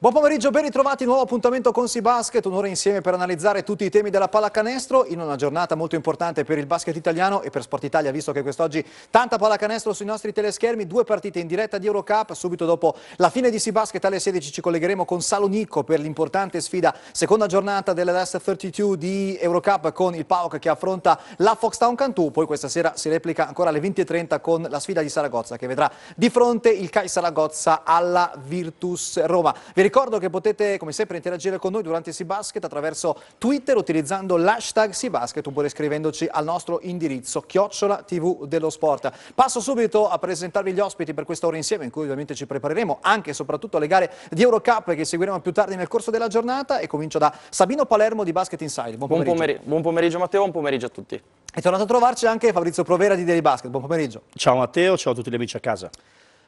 Buon pomeriggio, ben ritrovati, nuovo appuntamento con Si Basket, un'ora insieme per analizzare tutti i temi della pallacanestro in una giornata molto importante per il basket italiano e per Sport Italia, visto che quest'oggi tanta pallacanestro sui nostri teleschermi, due partite in diretta di Eurocup, subito dopo la fine di Si Basket alle 16 ci collegheremo con Salonicco per l'importante sfida, seconda giornata della Last 32 di Eurocup con il PAOC che affronta la Foxtown Cantù, poi questa sera si replica ancora alle 20.30 con la sfida di Saragozza che vedrà di fronte il CAI Saragozza alla Virtus Roma. Vi ricordo che potete, come sempre, interagire con noi durante SeaBasket attraverso Twitter utilizzando l'hashtag SeaBasket oppure scrivendoci al nostro indirizzo chiocciola TV dello Sport. Passo subito a presentarvi gli ospiti per questa ora insieme in cui ovviamente ci prepareremo anche e soprattutto alle gare di Eurocup che seguiremo più tardi nel corso della giornata e comincio da Sabino Palermo di Basket Inside. Buon pomeriggio, buon pomeriggio, buon pomeriggio Matteo, buon pomeriggio a tutti. È tornato a trovarci anche Fabrizio Provera di Daily Basket. Buon pomeriggio. Ciao Matteo, ciao a tutti gli amici a casa.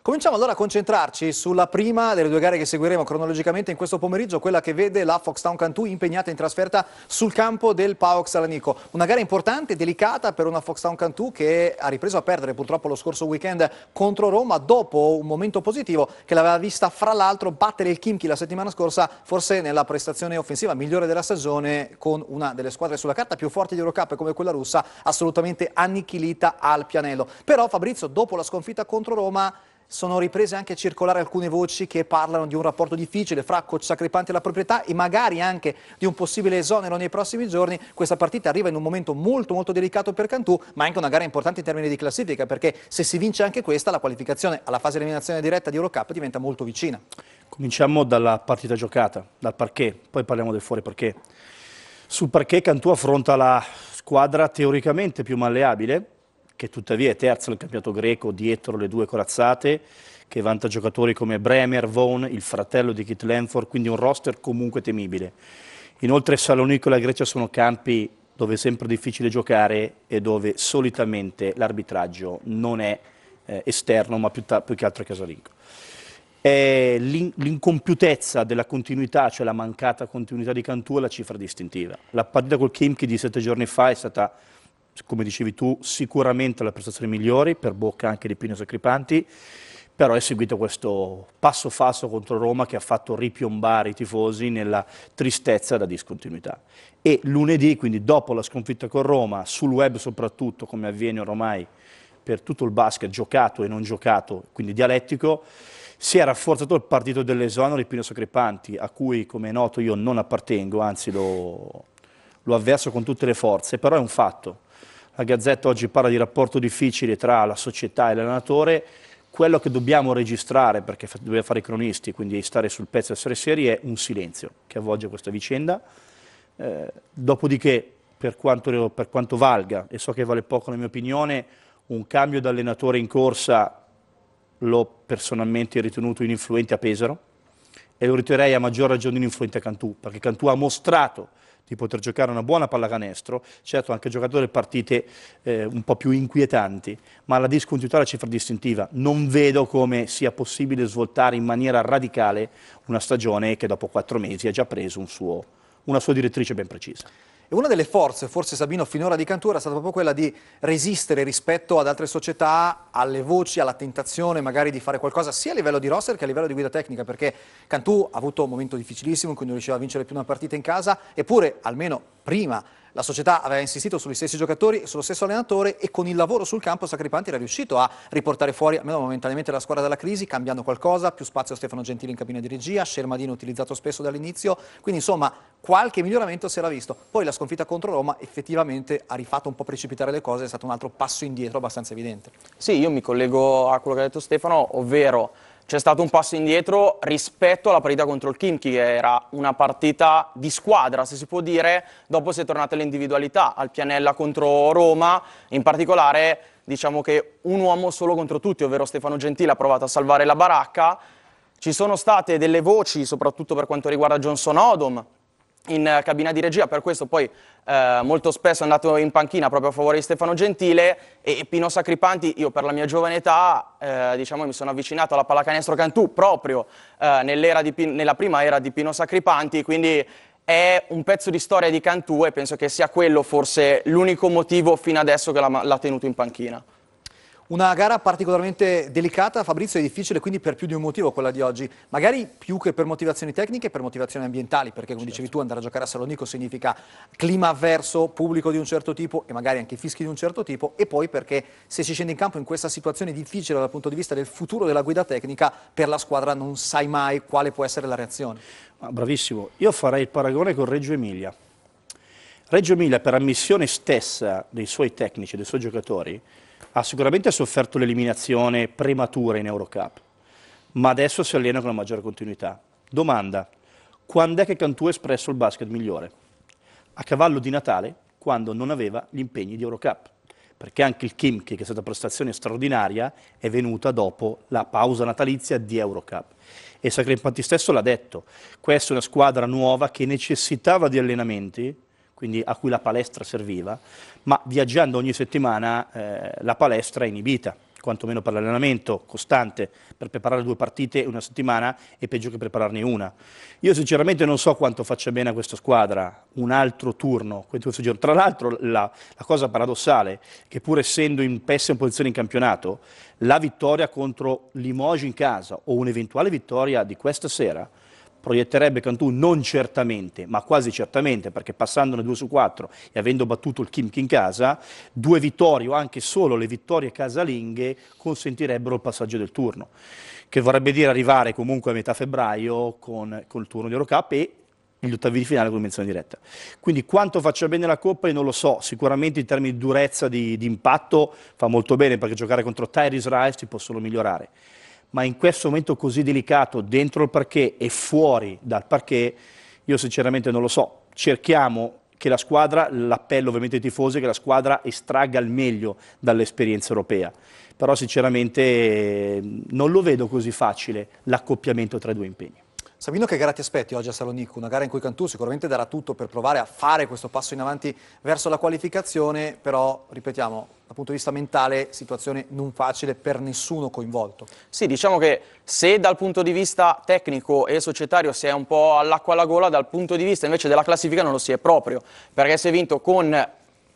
Cominciamo allora a concentrarci sulla prima delle due gare che seguiremo cronologicamente in questo pomeriggio, quella che vede la Foxtown Cantù impegnata in trasferta sul campo del Paok Salanico. Una gara importante, delicata per una Foxtown Cantù che ha ripreso a perdere purtroppo lo scorso weekend contro Roma dopo un momento positivo che l'aveva vista fra l'altro battere il Kimchi la settimana scorsa, forse nella prestazione offensiva migliore della stagione con una delle squadre sulla carta più forti di Eurocup come quella russa, assolutamente annichilita al pianello. Però Fabrizio dopo la sconfitta contro Roma sono riprese anche a circolare alcune voci che parlano di un rapporto difficile fra coach Sacripante e la proprietà e magari anche di un possibile esonero nei prossimi giorni. Questa partita arriva in un momento molto molto delicato per Cantù, ma anche una gara importante in termini di classifica, perché se si vince anche questa, la qualificazione alla fase eliminazione diretta di Eurocup diventa molto vicina. Cominciamo dalla partita giocata, dal parquet, poi parliamo del fuori parquet. Sul parquet Cantù affronta la squadra teoricamente più malleabile, che tuttavia è terzo nel campionato greco dietro le due corazzate, che vanta giocatori come Bremer, Vaughan, il fratello di Kit Lenford, quindi un roster comunque temibile. Inoltre Salonico e la Grecia sono campi dove è sempre difficile giocare e dove solitamente l'arbitraggio non è eh, esterno ma più, più, che altro casalingo. l'incompiutezza della continuità, cioè la mancata continuità di Cantù è la cifra distintiva. La partita col Kimchi di sette giorni fa è stata come dicevi tu, sicuramente le prestazioni migliori, per bocca anche di Pino Sacripanti, però è seguito questo passo falso contro Roma che ha fatto ripiombare i tifosi nella tristezza da discontinuità. E lunedì, quindi dopo la sconfitta con Roma, sul web soprattutto, come avviene ormai per tutto il basket giocato e non giocato, quindi dialettico, si è rafforzato il partito dell'esonero di Pino Sacripanti, a cui, come è noto, io non appartengo, anzi lo, lo avverso con tutte le forze, però è un fatto la Gazzetta oggi parla di rapporto difficile tra la società e l'allenatore, quello che dobbiamo registrare, perché dobbiamo fare i cronisti, quindi stare sul pezzo e essere seri, è un silenzio che avvolge questa vicenda. Eh, dopodiché, per quanto, per quanto valga, e so che vale poco la mia opinione, un cambio d'allenatore in corsa l'ho personalmente ritenuto ininfluente a Pesaro e lo riterei a maggior ragione ininfluente a Cantù, perché Cantù ha mostrato di poter giocare una buona pallacanestro, certo anche giocatore partite eh, un po' più inquietanti, ma la discontinuità è la cifra distintiva. Non vedo come sia possibile svoltare in maniera radicale una stagione che dopo quattro mesi ha già preso un suo, una sua direttrice ben precisa. E una delle forze, forse Sabino, finora di Cantù è stata proprio quella di resistere rispetto ad altre società, alle voci, alla tentazione magari di fare qualcosa sia a livello di roster che a livello di guida tecnica, perché Cantù ha avuto un momento difficilissimo in cui non riusciva a vincere più una partita in casa, eppure almeno prima la società aveva insistito sugli stessi giocatori, sullo stesso allenatore e con il lavoro sul campo Sacripanti era riuscito a riportare fuori, almeno momentaneamente, la squadra dalla crisi, cambiando qualcosa, più spazio a Stefano Gentili in cabina di regia, Scermadino utilizzato spesso dall'inizio, quindi insomma qualche miglioramento si era visto. Poi la sconfitta contro Roma effettivamente ha rifatto un po' precipitare le cose, è stato un altro passo indietro abbastanza evidente. Sì, io mi collego a quello che ha detto Stefano, ovvero c'è stato un passo indietro rispetto alla partita contro il Kimchi, che era una partita di squadra, se si può dire, dopo si è tornata all'individualità, al Pianella contro Roma, in particolare diciamo che un uomo solo contro tutti, ovvero Stefano Gentile ha provato a salvare la baracca, ci sono state delle voci, soprattutto per quanto riguarda Johnson Odom, in eh, cabina di regia, per questo poi eh, molto spesso è andato in panchina proprio a favore di Stefano Gentile e, Pino Sacripanti, io per la mia giovane età eh, diciamo, mi sono avvicinato alla pallacanestro Cantù proprio eh, Pino, nella prima era di Pino Sacripanti, quindi è un pezzo di storia di Cantù e penso che sia quello forse l'unico motivo fino adesso che l'ha tenuto in panchina. Una gara particolarmente delicata, Fabrizio, è difficile quindi per più di un motivo quella di oggi, magari più che per motivazioni tecniche, per motivazioni ambientali, perché come certo. dicevi tu andare a giocare a Salonico significa clima avverso, pubblico di un certo tipo e magari anche fischi di un certo tipo e poi perché se si scende in campo in questa situazione difficile dal punto di vista del futuro della guida tecnica, per la squadra non sai mai quale può essere la reazione. Ah, bravissimo, io farei il paragone con Reggio Emilia. Reggio Emilia per ammissione stessa dei suoi tecnici, dei suoi giocatori, ha sicuramente sofferto l'eliminazione prematura in Eurocup, ma adesso si allena con una maggiore continuità. Domanda, quando è che Cantù ha espresso il basket migliore? A cavallo di Natale, quando non aveva gli impegni di Eurocup, perché anche il Kimchi, che è stata prestazione straordinaria, è venuta dopo la pausa natalizia di Eurocup. E Sacre Impatti stesso l'ha detto, questa è una squadra nuova che necessitava di allenamenti quindi a cui la palestra serviva, ma viaggiando ogni settimana eh, la palestra è inibita, quantomeno per l'allenamento costante, per preparare due partite una settimana è peggio che prepararne una. Io sinceramente non so quanto faccia bene a questa squadra un altro turno, Tra l'altro la, la cosa paradossale è che pur essendo in pessima posizione in campionato, la vittoria contro Limoges in casa o un'eventuale vittoria di questa sera proietterebbe Cantù non certamente, ma quasi certamente, perché passandone 2 su 4 e avendo battuto il Kim in casa, due vittorie o anche solo le vittorie casalinghe consentirebbero il passaggio del turno, che vorrebbe dire arrivare comunque a metà febbraio con, con il turno di Eurocup e gli ottavi di finale con menzione diretta. Quindi quanto faccia bene la Coppa io non lo so, sicuramente in termini di durezza, di, di impatto fa molto bene perché giocare contro Tyrese Rice ti possono migliorare ma in questo momento così delicato, dentro il parquet e fuori dal parquet, io sinceramente non lo so. Cerchiamo che la squadra, l'appello ovviamente ai tifosi, che la squadra estragga il meglio dall'esperienza europea. Però sinceramente eh, non lo vedo così facile l'accoppiamento tra i due impegni. Sabino, che gara ti aspetti oggi a Salonicco? Una gara in cui Cantù sicuramente darà tutto per provare a fare questo passo in avanti verso la qualificazione, però, ripetiamo, dal punto di vista mentale, situazione non facile per nessuno coinvolto. Sì, diciamo che se dal punto di vista tecnico e societario si è un po' all'acqua alla gola, dal punto di vista invece della classifica non lo si è proprio, perché si è vinto con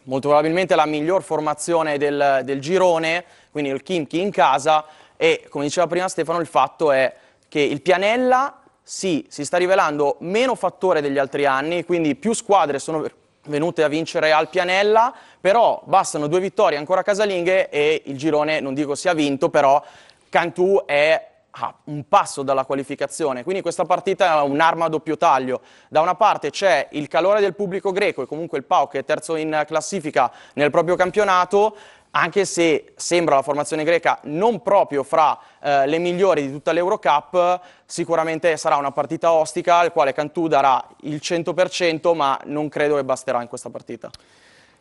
molto probabilmente la miglior formazione del, del girone, quindi il Kimchi in casa e come diceva prima Stefano il fatto è che il Pianella sì, si sta rivelando meno fattore degli altri anni, quindi più squadre sono venute a vincere al Pianella, però bastano due vittorie ancora casalinghe e il girone, non dico sia vinto, però Cantù è a ah, un passo dalla qualificazione, quindi questa partita è un'arma a doppio taglio. Da una parte c'è il calore del pubblico greco e comunque il Pau che è terzo in classifica nel proprio campionato, anche se sembra la formazione greca non proprio fra eh, le migliori di tutta l'Eurocup, sicuramente sarà una partita ostica al quale Cantù darà il 100%, ma non credo che basterà in questa partita.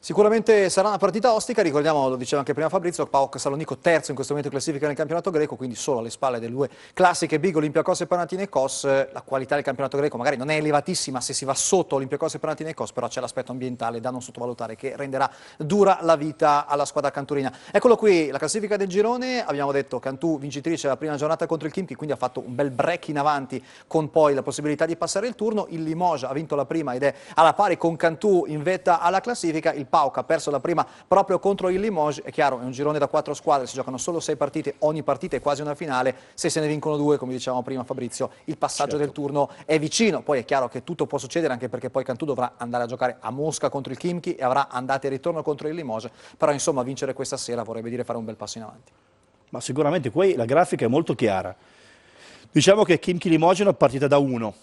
Sicuramente sarà una partita ostica, ricordiamo, lo diceva anche prima Fabrizio, PAOK Salonico terzo in questo momento in classifica nel campionato greco, quindi solo alle spalle delle due classiche Big, Olympiacos e Panathinaikos, eh, la qualità del campionato greco magari non è elevatissima se si va sotto Olympiacos e Panathinaikos, però c'è l'aspetto ambientale da non sottovalutare che renderà dura la vita alla squadra canturina. Eccolo qui, la classifica del girone, abbiamo detto Cantù vincitrice la prima giornata contro il Kimchi, quindi ha fatto un bel break in avanti con poi la possibilità di passare il turno, il Limoges ha vinto la prima ed è alla pari con Cantù in vetta alla classifica, il Pau che ha perso la prima proprio contro il Limoges, è chiaro, è un girone da quattro squadre, si giocano solo sei partite, ogni partita è quasi una finale, se se ne vincono due, come dicevamo prima Fabrizio, il passaggio certo. del turno è vicino, poi è chiaro che tutto può succedere anche perché poi Cantù dovrà andare a giocare a Mosca contro il Kimchi e avrà andate e ritorno contro il Limoges, però insomma vincere questa sera vorrebbe dire fare un bel passo in avanti. Ma sicuramente qui la grafica è molto chiara. Diciamo che Kimchi Limoges è una partita da uno,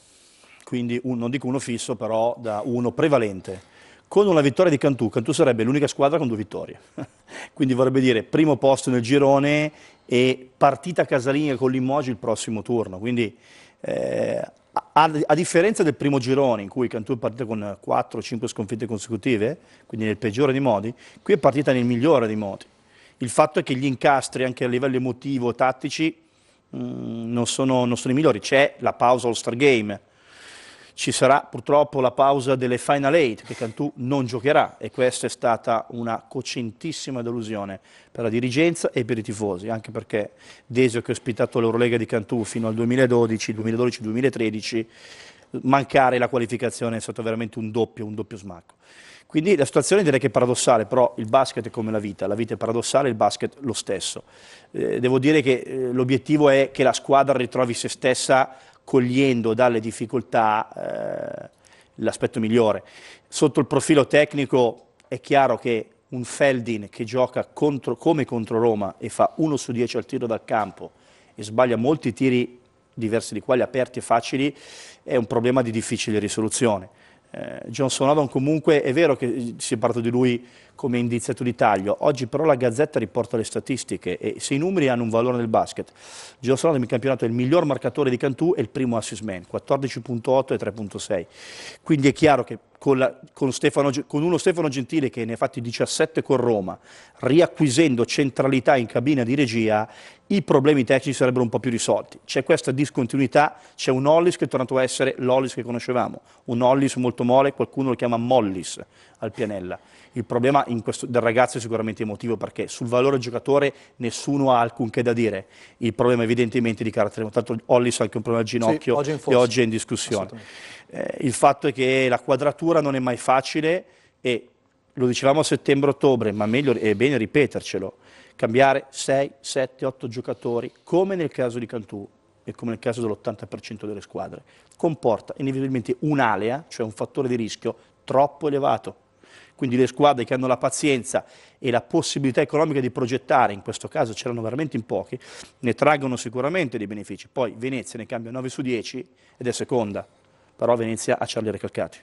quindi un, non dico uno fisso, però da uno prevalente. Con una vittoria di Cantù, Cantù sarebbe l'unica squadra con due vittorie. Quindi vorrebbe dire primo posto nel girone e partita casalinga con Limoges il prossimo turno. Quindi eh, a, a, differenza del primo girone in cui Cantù è partita con 4-5 sconfitte consecutive, quindi nel peggiore dei modi, qui è partita nel migliore dei modi. Il fatto è che gli incastri anche a livello emotivo, e tattici, mh, mm, non, sono, non sono i migliori. C'è la pausa All-Star Game, ci sarà purtroppo la pausa delle Final Eight che Cantù non giocherà e questa è stata una cocentissima delusione per la dirigenza e per i tifosi, anche perché Desio che ha ospitato l'Eurolega di Cantù fino al 2012, 2012-2013, mancare la qualificazione è stato veramente un doppio, un doppio smacco. Quindi la situazione direi che è paradossale, però il basket è come la vita, la vita è paradossale, il basket lo stesso. Eh, devo dire che eh, l'obiettivo è che la squadra ritrovi se stessa cogliendo dalle difficoltà eh, l'aspetto migliore. Sotto il profilo tecnico è chiaro che un Feldin che gioca contro, come contro Roma e fa 1 su 10 al tiro dal campo e sbaglia molti tiri diversi di quali aperti e facili, è un problema di difficile risoluzione eh, Johnson Adam comunque è vero che si è parlato di lui come indiziato di taglio, oggi però la Gazzetta riporta le statistiche e se i numeri hanno un valore nel basket, Johnson Adam in campionato è il miglior marcatore di Cantù e il primo assist man, 14.8 e 3.6, quindi è chiaro che con, la, con, Stefano, con, uno Stefano Gentile che ne ha fatti 17 con Roma, riacquisendo centralità in cabina di regia, i problemi tecnici sarebbero un po' più risolti. C'è questa discontinuità, c'è un Hollis che è tornato a essere l'Hollis che conoscevamo, un Hollis molto mole, qualcuno lo chiama Mollis al pianella. Il problema questo, del ragazzo è sicuramente emotivo perché sul valore giocatore nessuno ha alcunché da dire. Il problema evidentemente di carattere, tanto Hollis ha anche un problema al ginocchio sì, oggi e oggi è in discussione eh, il fatto è che la quadratura non è mai facile e lo dicevamo a settembre-ottobre, ma meglio, è bene ripetercelo, cambiare 6, 7, 8 giocatori, come nel caso di Cantù e come nel caso dell'80% delle squadre, comporta inevitabilmente un'alea, cioè un fattore di rischio troppo elevato. Quindi le squadre che hanno la pazienza e la possibilità economica di progettare, in questo caso c'erano veramente in pochi, ne traggono sicuramente dei benefici. Poi Venezia ne cambia 9 su 10 ed è seconda. Però Venezia ha Charlie Recalcati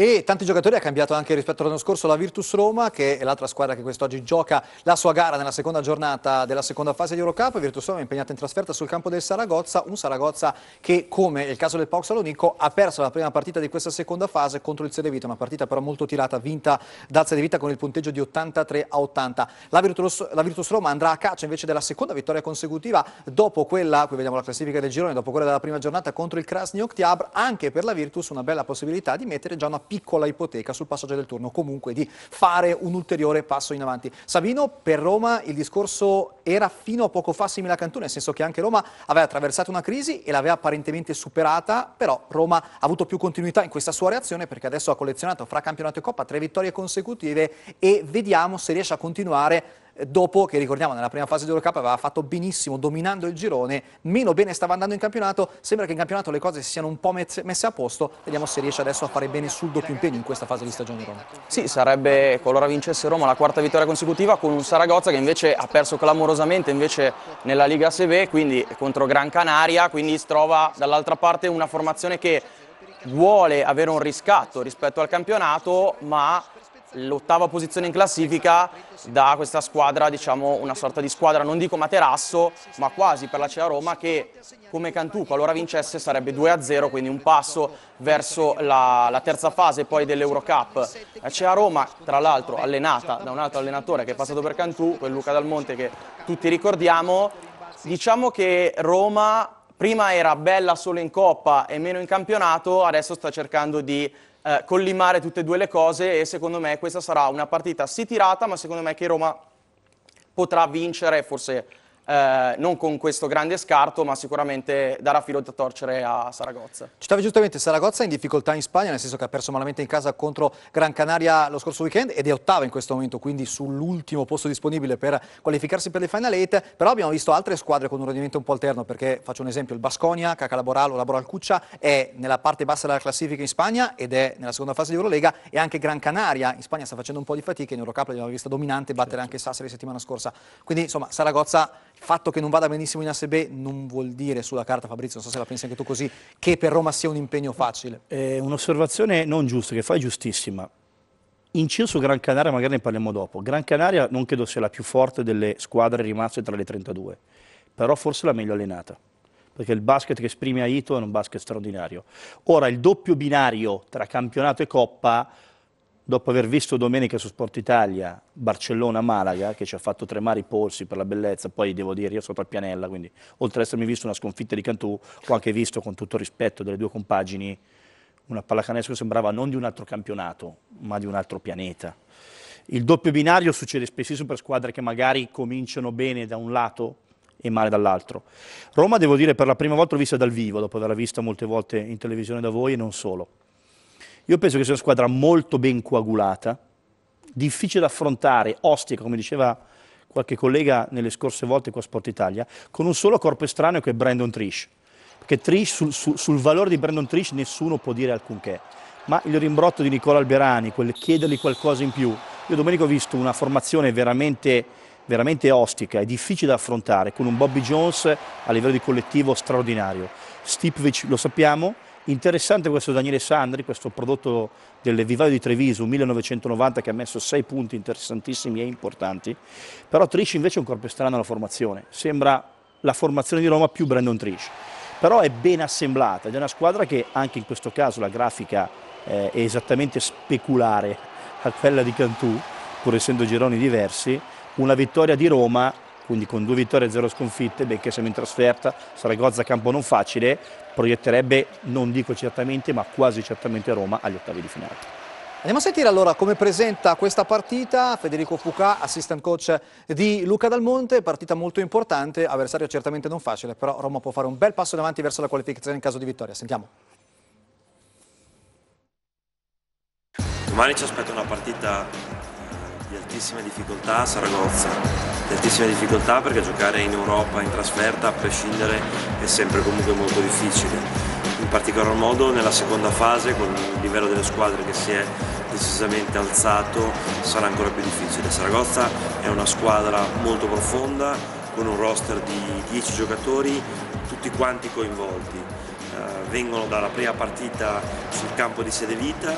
e tanti giocatori ha cambiato anche rispetto all'anno scorso la Virtus Roma che è l'altra squadra che quest'oggi gioca la sua gara nella seconda giornata della seconda fase di Eurocup Virtus Roma è impegnata in trasferta sul campo del Saragozza un Saragozza che come è il caso del Pauk Salonico ha perso la prima partita di questa seconda fase contro il Sedevita una partita però molto tirata vinta dal Sedevita con il punteggio di 83 a 80 la Virtus, la Virtus, Roma andrà a caccia invece della seconda vittoria consecutiva dopo quella qui vediamo la classifica del girone dopo quella della prima giornata contro il Krasny Oktyabr anche per la Virtus una bella possibilità di mettere già una piccola ipoteca sul passaggio del turno, comunque di fare un ulteriore passo in avanti. Savino, per Roma il discorso era fino a poco fa simile a Cantù, nel senso che anche Roma aveva attraversato una crisi e l'aveva apparentemente superata, però Roma ha avuto più continuità in questa sua reazione perché adesso ha collezionato fra campionato e coppa tre vittorie consecutive e vediamo se riesce a continuare dopo che ricordiamo nella prima fase di dell'Eurocup aveva fatto benissimo dominando il girone, meno bene stava andando in campionato, sembra che in campionato le cose si siano un po' messe a posto, vediamo se riesce adesso a fare bene sul doppio impegno in questa fase di stagione Roma. Sì, sarebbe qualora vincesse Roma la quarta vittoria consecutiva con un Saragozza che invece ha perso clamorosamente invece nella Liga Seve, quindi contro Gran Canaria, quindi si trova dall'altra parte una formazione che vuole avere un riscatto rispetto al campionato, ma l'ottava posizione in classifica da questa squadra, diciamo una sorta di squadra, non dico materasso, ma quasi per la Cea Roma che come Cantù qualora vincesse sarebbe 2-0, quindi un passo verso la, la terza fase poi dell'Eurocup. La Cea Roma, tra l'altro allenata da un altro allenatore che è passato per Cantù, quel Luca Dalmonte che tutti ricordiamo, diciamo che Roma prima era bella solo in Coppa e meno in campionato, adesso sta cercando di eh, collimare tutte e due le cose e secondo me questa sarà una partita sì tirata, ma secondo me che Roma potrà vincere forse eh, non con questo grande scarto, ma sicuramente darà filo da torcere a Saragozza. Citavi giustamente Saragozza in difficoltà in Spagna, nel senso che ha perso malamente in casa contro Gran Canaria lo scorso weekend ed è ottava in questo momento, quindi sull'ultimo posto disponibile per qualificarsi per le Final 8, però abbiamo visto altre squadre con un rendimento un po' alterno, perché faccio un esempio, il Basconia, Caca Laboral o Laboral Cuccia è nella parte bassa della classifica in Spagna ed è nella seconda fase di Eurolega e anche Gran Canaria in Spagna sta facendo un po' di fatica, in Eurocup l'abbiamo vista dominante, battere certo. anche Sassari settimana scorsa. Quindi insomma Saragozza fatto che non vada benissimo in ASB non vuol dire sulla carta, Fabrizio, non so se la pensi anche tu così, che per Roma sia un impegno facile. Eh, un'osservazione non giusta, che fai giustissima. Inciso su Gran Canaria, magari ne parliamo dopo. Gran Canaria non credo sia la più forte delle squadre rimaste tra le 32, però forse la meglio allenata perché il basket che esprime Aito è un basket straordinario. Ora il doppio binario tra campionato e coppa dopo aver visto domenica su Sport Italia Barcellona-Malaga, che ci ha fatto tremare i polsi per la bellezza, poi devo dire, io sono al pianella, quindi oltre ad essermi visto una sconfitta di Cantù, ho anche visto con tutto rispetto delle due compagini una pallacanestro che sembrava non di un altro campionato, ma di un altro pianeta. Il doppio binario succede spessissimo per squadre che magari cominciano bene da un lato e male dall'altro. Roma, devo dire, per la prima volta l'ho vista dal vivo, dopo averla vista molte volte in televisione da voi e non solo. Io penso che sia una squadra molto ben coagulata, difficile da affrontare, ostica, come diceva qualche collega nelle scorse volte qua a Sport Italia, con un solo corpo estraneo che è Brandon Trish. Perché Trish, sul, sul, sul valore di Brandon Trish nessuno può dire alcunché. Ma il rimbrotto di Nicola Alberani, quel chiedergli qualcosa in più. Io domenica ho visto una formazione veramente, veramente ostica e difficile da affrontare, con un Bobby Jones a livello di collettivo straordinario. Stipvic lo sappiamo, Interessante questo Daniele Sandri, questo prodotto del Vivaio di Treviso 1990 che ha messo sei punti interessantissimi e importanti, però Trish invece è un corpo estraneo alla formazione, sembra la formazione di Roma più Brandon Trish, però è ben assemblata ed è una squadra che anche in questo caso la grafica eh, è esattamente speculare a quella di Cantù, pur essendo gironi diversi, una vittoria di Roma quindi con due vittorie e zero sconfitte, benché siamo in trasferta, Saragozza campo non facile, proietterebbe, non dico certamente, ma quasi certamente Roma agli ottavi di finale. Andiamo a sentire allora come presenta questa partita Federico Fucà, assistant coach di Luca Dalmonte, partita molto importante, avversario certamente non facile, però Roma può fare un bel passo in avanti verso la qualificazione in caso di vittoria. Sentiamo. Domani ci aspetta una partita di altissima difficoltà a Saragozza, di altissima difficoltà perché giocare in Europa in trasferta a prescindere è sempre comunque molto difficile. In particolar modo nella seconda fase con il livello delle squadre che si è decisamente alzato sarà ancora più difficile. Saragozza è una squadra molto profonda con un roster di 10 giocatori tutti quanti coinvolti. Eh, vengono dalla prima partita sul campo di Sede Vita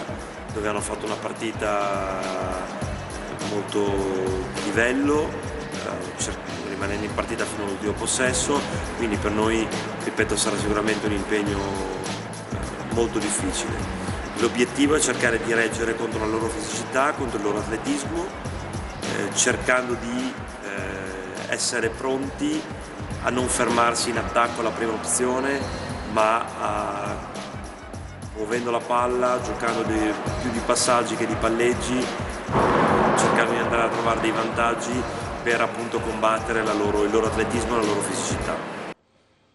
dove hanno fatto una partita molto livello, eh, rimanendo in partita fino all'ultimo possesso, quindi per noi, ripeto, sarà sicuramente un impegno eh, molto difficile. L'obiettivo è cercare di reggere contro la loro fisicità, contro il loro atletismo, eh, cercando di eh, essere pronti a non fermarsi in attacco alla prima opzione, ma a, muovendo la palla, giocando di, più di passaggi che di palleggi, caso di andare a trovare dei vantaggi per appunto combattere loro, il loro atletismo e la loro fisicità.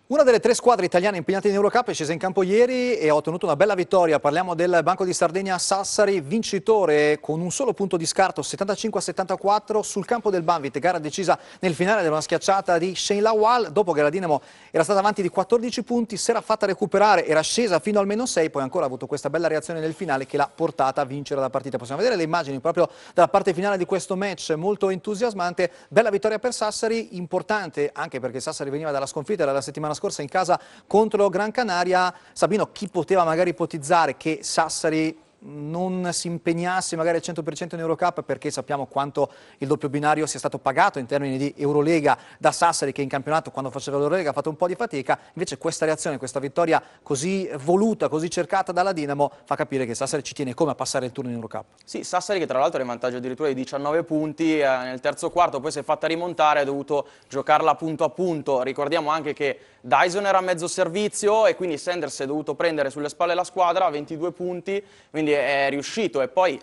Una delle tre squadre italiane impegnate in Eurocup è scesa in campo ieri e ha ottenuto una bella vittoria. Parliamo del Banco di Sardegna Sassari, vincitore con un solo punto di scarto, 75-74, sul campo del Banvit. Gara decisa nel finale da una schiacciata di Shane Lawal, dopo che la Dinamo era stata avanti di 14 punti, si era fatta recuperare, era scesa fino al meno 6, poi ancora ha avuto questa bella reazione nel finale che l'ha portata a vincere la partita. Possiamo vedere le immagini proprio dalla parte finale di questo match, molto entusiasmante. Bella vittoria per Sassari, importante anche perché Sassari veniva dalla sconfitta della settimana scorsa in casa contro Gran Canaria. Sabino, chi poteva magari ipotizzare che Sassari non si impegnasse magari al 100% in Eurocup perché sappiamo quanto il doppio binario sia stato pagato in termini di Eurolega da Sassari che in campionato quando faceva l'Eurolega ha fatto un po' di fatica, invece questa reazione, questa vittoria così voluta, così cercata dalla Dinamo fa capire che Sassari ci tiene come a passare il turno in Eurocup. Sì, Sassari che tra l'altro era in vantaggio addirittura di 19 punti eh, nel terzo quarto, poi si è fatta rimontare, ha dovuto giocarla punto a punto, ricordiamo anche che Dyson era a mezzo servizio e quindi Sanders è dovuto prendere sulle spalle la squadra, a 22 punti, quindi è riuscito e poi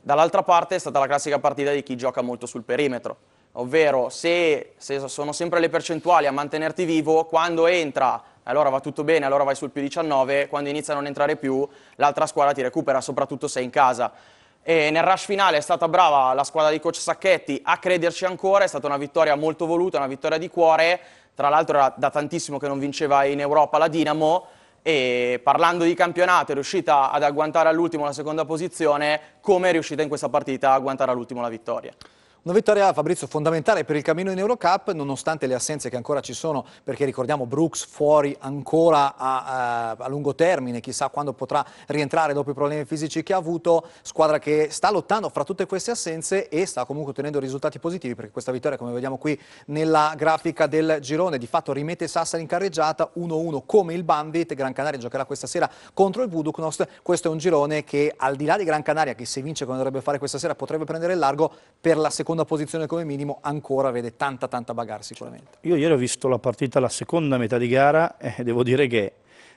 dall'altra parte è stata la classica partita di chi gioca molto sul perimetro, ovvero se, se sono sempre le percentuali a mantenerti vivo, quando entra allora va tutto bene, allora vai sul più 19, quando inizia a non entrare più l'altra squadra ti recupera, soprattutto se in casa. E nel rush finale è stata brava la squadra di coach Sacchetti a crederci ancora, è stata una vittoria molto voluta, una vittoria di cuore, tra l'altro era da tantissimo che non vinceva in Europa la Dinamo, e parlando di campionato è riuscita ad agguantare all'ultimo la seconda posizione, come è riuscita in questa partita a agguantare all'ultimo la vittoria? Una vittoria, Fabrizio, fondamentale per il cammino in Eurocup, nonostante le assenze che ancora ci sono, perché ricordiamo Brooks fuori ancora a, a, eh, a, lungo termine, chissà quando potrà rientrare dopo i problemi fisici che ha avuto, squadra che sta lottando fra tutte queste assenze e sta comunque ottenendo risultati positivi, perché questa vittoria, come vediamo qui nella grafica del girone, di fatto rimette Sassari in carreggiata 1-1 come il Bandit, Gran Canaria giocherà questa sera contro il Buduknost, questo è un girone che al di là di Gran Canaria, che se vince come dovrebbe fare questa sera, potrebbe prendere il largo per la seconda seconda posizione come minimo ancora vede tanta tanta bagarre sicuramente. Io ieri ho visto la partita, la seconda metà di gara e devo dire che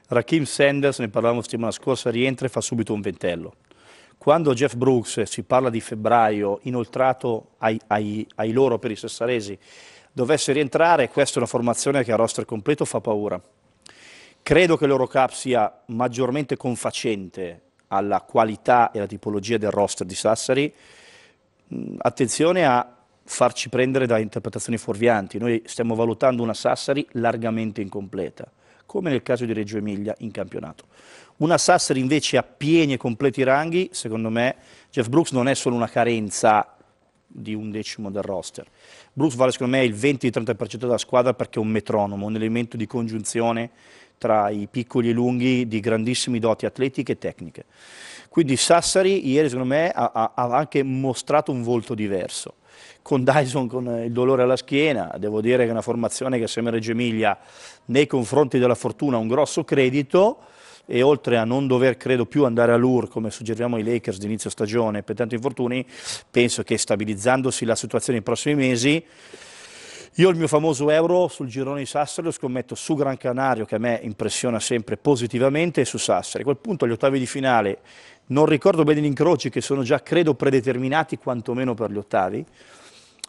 Rakim Sanders, ne parlavamo settimana scorsa, rientra e fa subito un ventello. Quando Jeff Brooks eh, si parla di febbraio inoltrato ai, ai, ai loro per i sassaresi dovesse rientrare, questa è una formazione che a roster completo fa paura. Credo che l'Eurocup sia maggiormente confacente alla qualità e alla tipologia del roster di Sassari, attenzione a farci prendere da interpretazioni fuorvianti. Noi stiamo valutando una Sassari largamente incompleta, come nel caso di Reggio Emilia in campionato. Una Sassari invece a pieni e completi ranghi, secondo me, Jeff Brooks non è solo una carenza di un decimo del roster. Brooks vale secondo me il 20-30% della squadra perché è un metronomo, un elemento di congiunzione tra i piccoli e i lunghi di grandissimi doti atletiche e tecniche. Quindi Sassari ieri secondo me ha, ha anche mostrato un volto diverso con Dyson con il dolore alla schiena, devo dire che è una formazione che assieme a Reggio Emilia nei confronti della Fortuna ha un grosso credito e oltre a non dover credo più andare all'UR come suggeriamo ai Lakers d'inizio stagione per tanti infortuni, penso che stabilizzandosi la situazione nei prossimi mesi io il mio famoso euro sul girone di Sassari lo scommetto su Gran Canario, che a me impressiona sempre positivamente, e su Sassari. A quel punto, agli ottavi di finale, non ricordo bene gli incroci, che sono già, credo, predeterminati quantomeno per gli ottavi.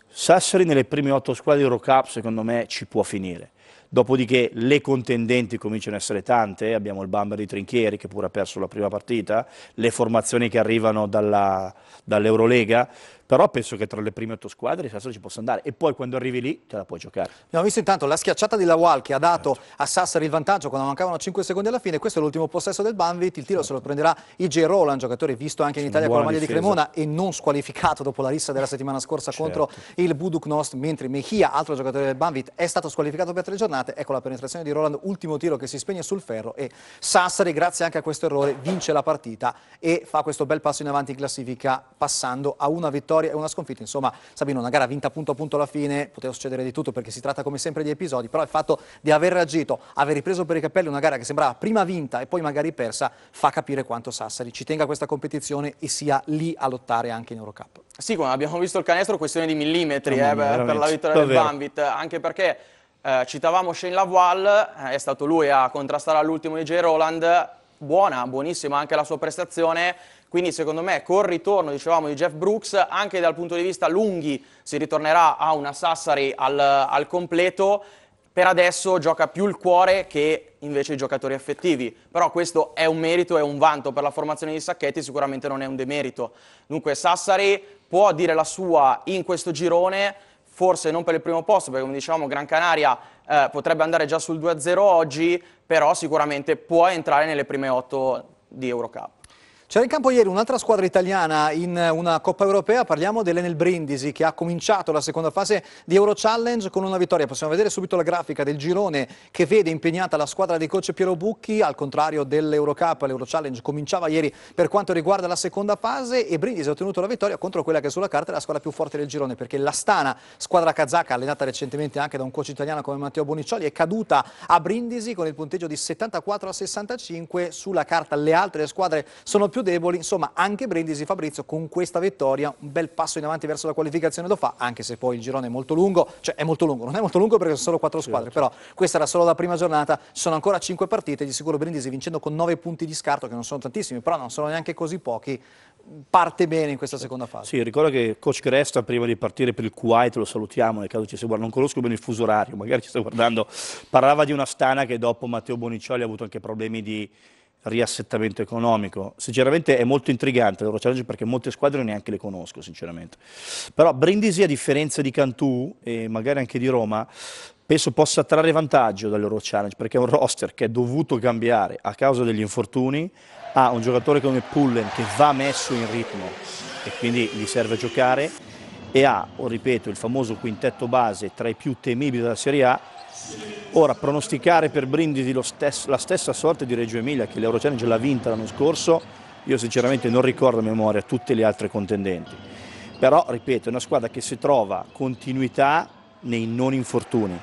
Sassari nelle prime otto squadre di Eurocup, secondo me, ci può finire. Dopodiché le contendenti cominciano ad essere tante, abbiamo il Bamber di Trinchieri che pure ha perso la prima partita, le formazioni che arrivano dall'Eurolega, dall però penso che tra le prime otto squadre il Sassari ci possa andare e poi quando arrivi lì te la puoi giocare. Abbiamo visto intanto la schiacciata di Lawal che ha dato certo. a Sassari il vantaggio quando mancavano 5 secondi alla fine, questo è l'ultimo possesso del Banvit, il tiro certo. se lo prenderà IG Roland, giocatore visto anche in Italia con la maglia difesa. di Cremona e non squalificato dopo la rissa della settimana scorsa certo. contro il Buduknost, mentre Mejia, altro giocatore del Banvit, è stato squalificato per tre giornate, ecco la penetrazione di Roland, ultimo tiro che si spegne sul ferro e Sassari grazie anche a questo errore vince la partita e fa questo bel passo in avanti in classifica passando a una vittoria vittoria e una sconfitta. Insomma, Sabino, una gara vinta punto a punto alla fine, poteva succedere di tutto perché si tratta come sempre di episodi, però il fatto di aver reagito, aver ripreso per i capelli una gara che sembrava prima vinta e poi magari persa, fa capire quanto Sassari ci tenga questa competizione e sia lì a lottare anche in Eurocup. Sì, come abbiamo visto il canestro, questione di millimetri eh, mia, per, la vittoria Davvero. del Bambit, anche perché eh, citavamo Shane Lavoal, eh, è stato lui a contrastare all'ultimo di J. Roland, buona, buonissima anche la sua prestazione, quindi secondo me col ritorno, dicevamo, di Jeff Brooks, anche dal punto di vista lunghi si ritornerà a una Sassari al, al completo. Per adesso gioca più il cuore che invece i giocatori effettivi. Però questo è un merito, è un vanto per la formazione di Sacchetti, sicuramente non è un demerito. Dunque Sassari può dire la sua in questo girone, forse non per il primo posto, perché come diciamo Gran Canaria eh, potrebbe andare già sul 2-0 oggi, però sicuramente può entrare nelle prime 8 di Eurocup. C'era in campo ieri un'altra squadra italiana in una Coppa Europea, parliamo dell'Enel Brindisi che ha cominciato la seconda fase di Euro Challenge con una vittoria. Possiamo vedere subito la grafica del girone che vede impegnata la squadra di coach Piero Bucchi, al contrario dell'Eurocup, l'Euro Challenge cominciava ieri per quanto riguarda la seconda fase e Brindisi ha ottenuto la vittoria contro quella che sulla carta è la squadra più forte del girone perché l'Astana, squadra kazaka allenata recentemente anche da un coach italiano come Matteo Bonicioli, è caduta a Brindisi con il punteggio di 74 a 65. Sulla carta le altre squadre sono più più deboli, insomma anche Brindisi Fabrizio con questa vittoria un bel passo in avanti verso la qualificazione lo fa, anche se poi il girone è molto lungo, cioè è molto lungo, non è molto lungo perché sono solo quattro squadre, certo. però questa era solo la prima giornata, sono ancora cinque partite, di sicuro Brindisi vincendo con nove punti di scarto che non sono tantissimi, però non sono neanche così pochi, parte bene in questa seconda fase. Sì, ricordo che coach Cresta prima di partire per il Kuwait, lo salutiamo nel caso ci si guarda, non conosco bene il fuso orario, magari ci sta guardando, parlava di una stana che dopo Matteo Bonicioli ha avuto anche problemi di riassettamento economico. Sinceramente è molto intrigante challenge perché molte squadre neanche le conosco, sinceramente. Però Brindisi, a differenza di Cantù e magari anche di Roma, penso possa trarre vantaggio challenge perché è un roster che è dovuto cambiare a causa degli infortuni, ha un giocatore come Pullen che va messo in ritmo e quindi gli serve giocare e ha, ripeto, il famoso quintetto base tra i più temibili della Serie A Ora, pronosticare per Brindisi stesso, la stessa sorte di Reggio Emilia che l'Eurochallenge l'ha vinta l'anno scorso, io sinceramente non ricordo a memoria tutte le altre contendenti. Però, ripeto, è una squadra che si trova continuità nei non infortuni.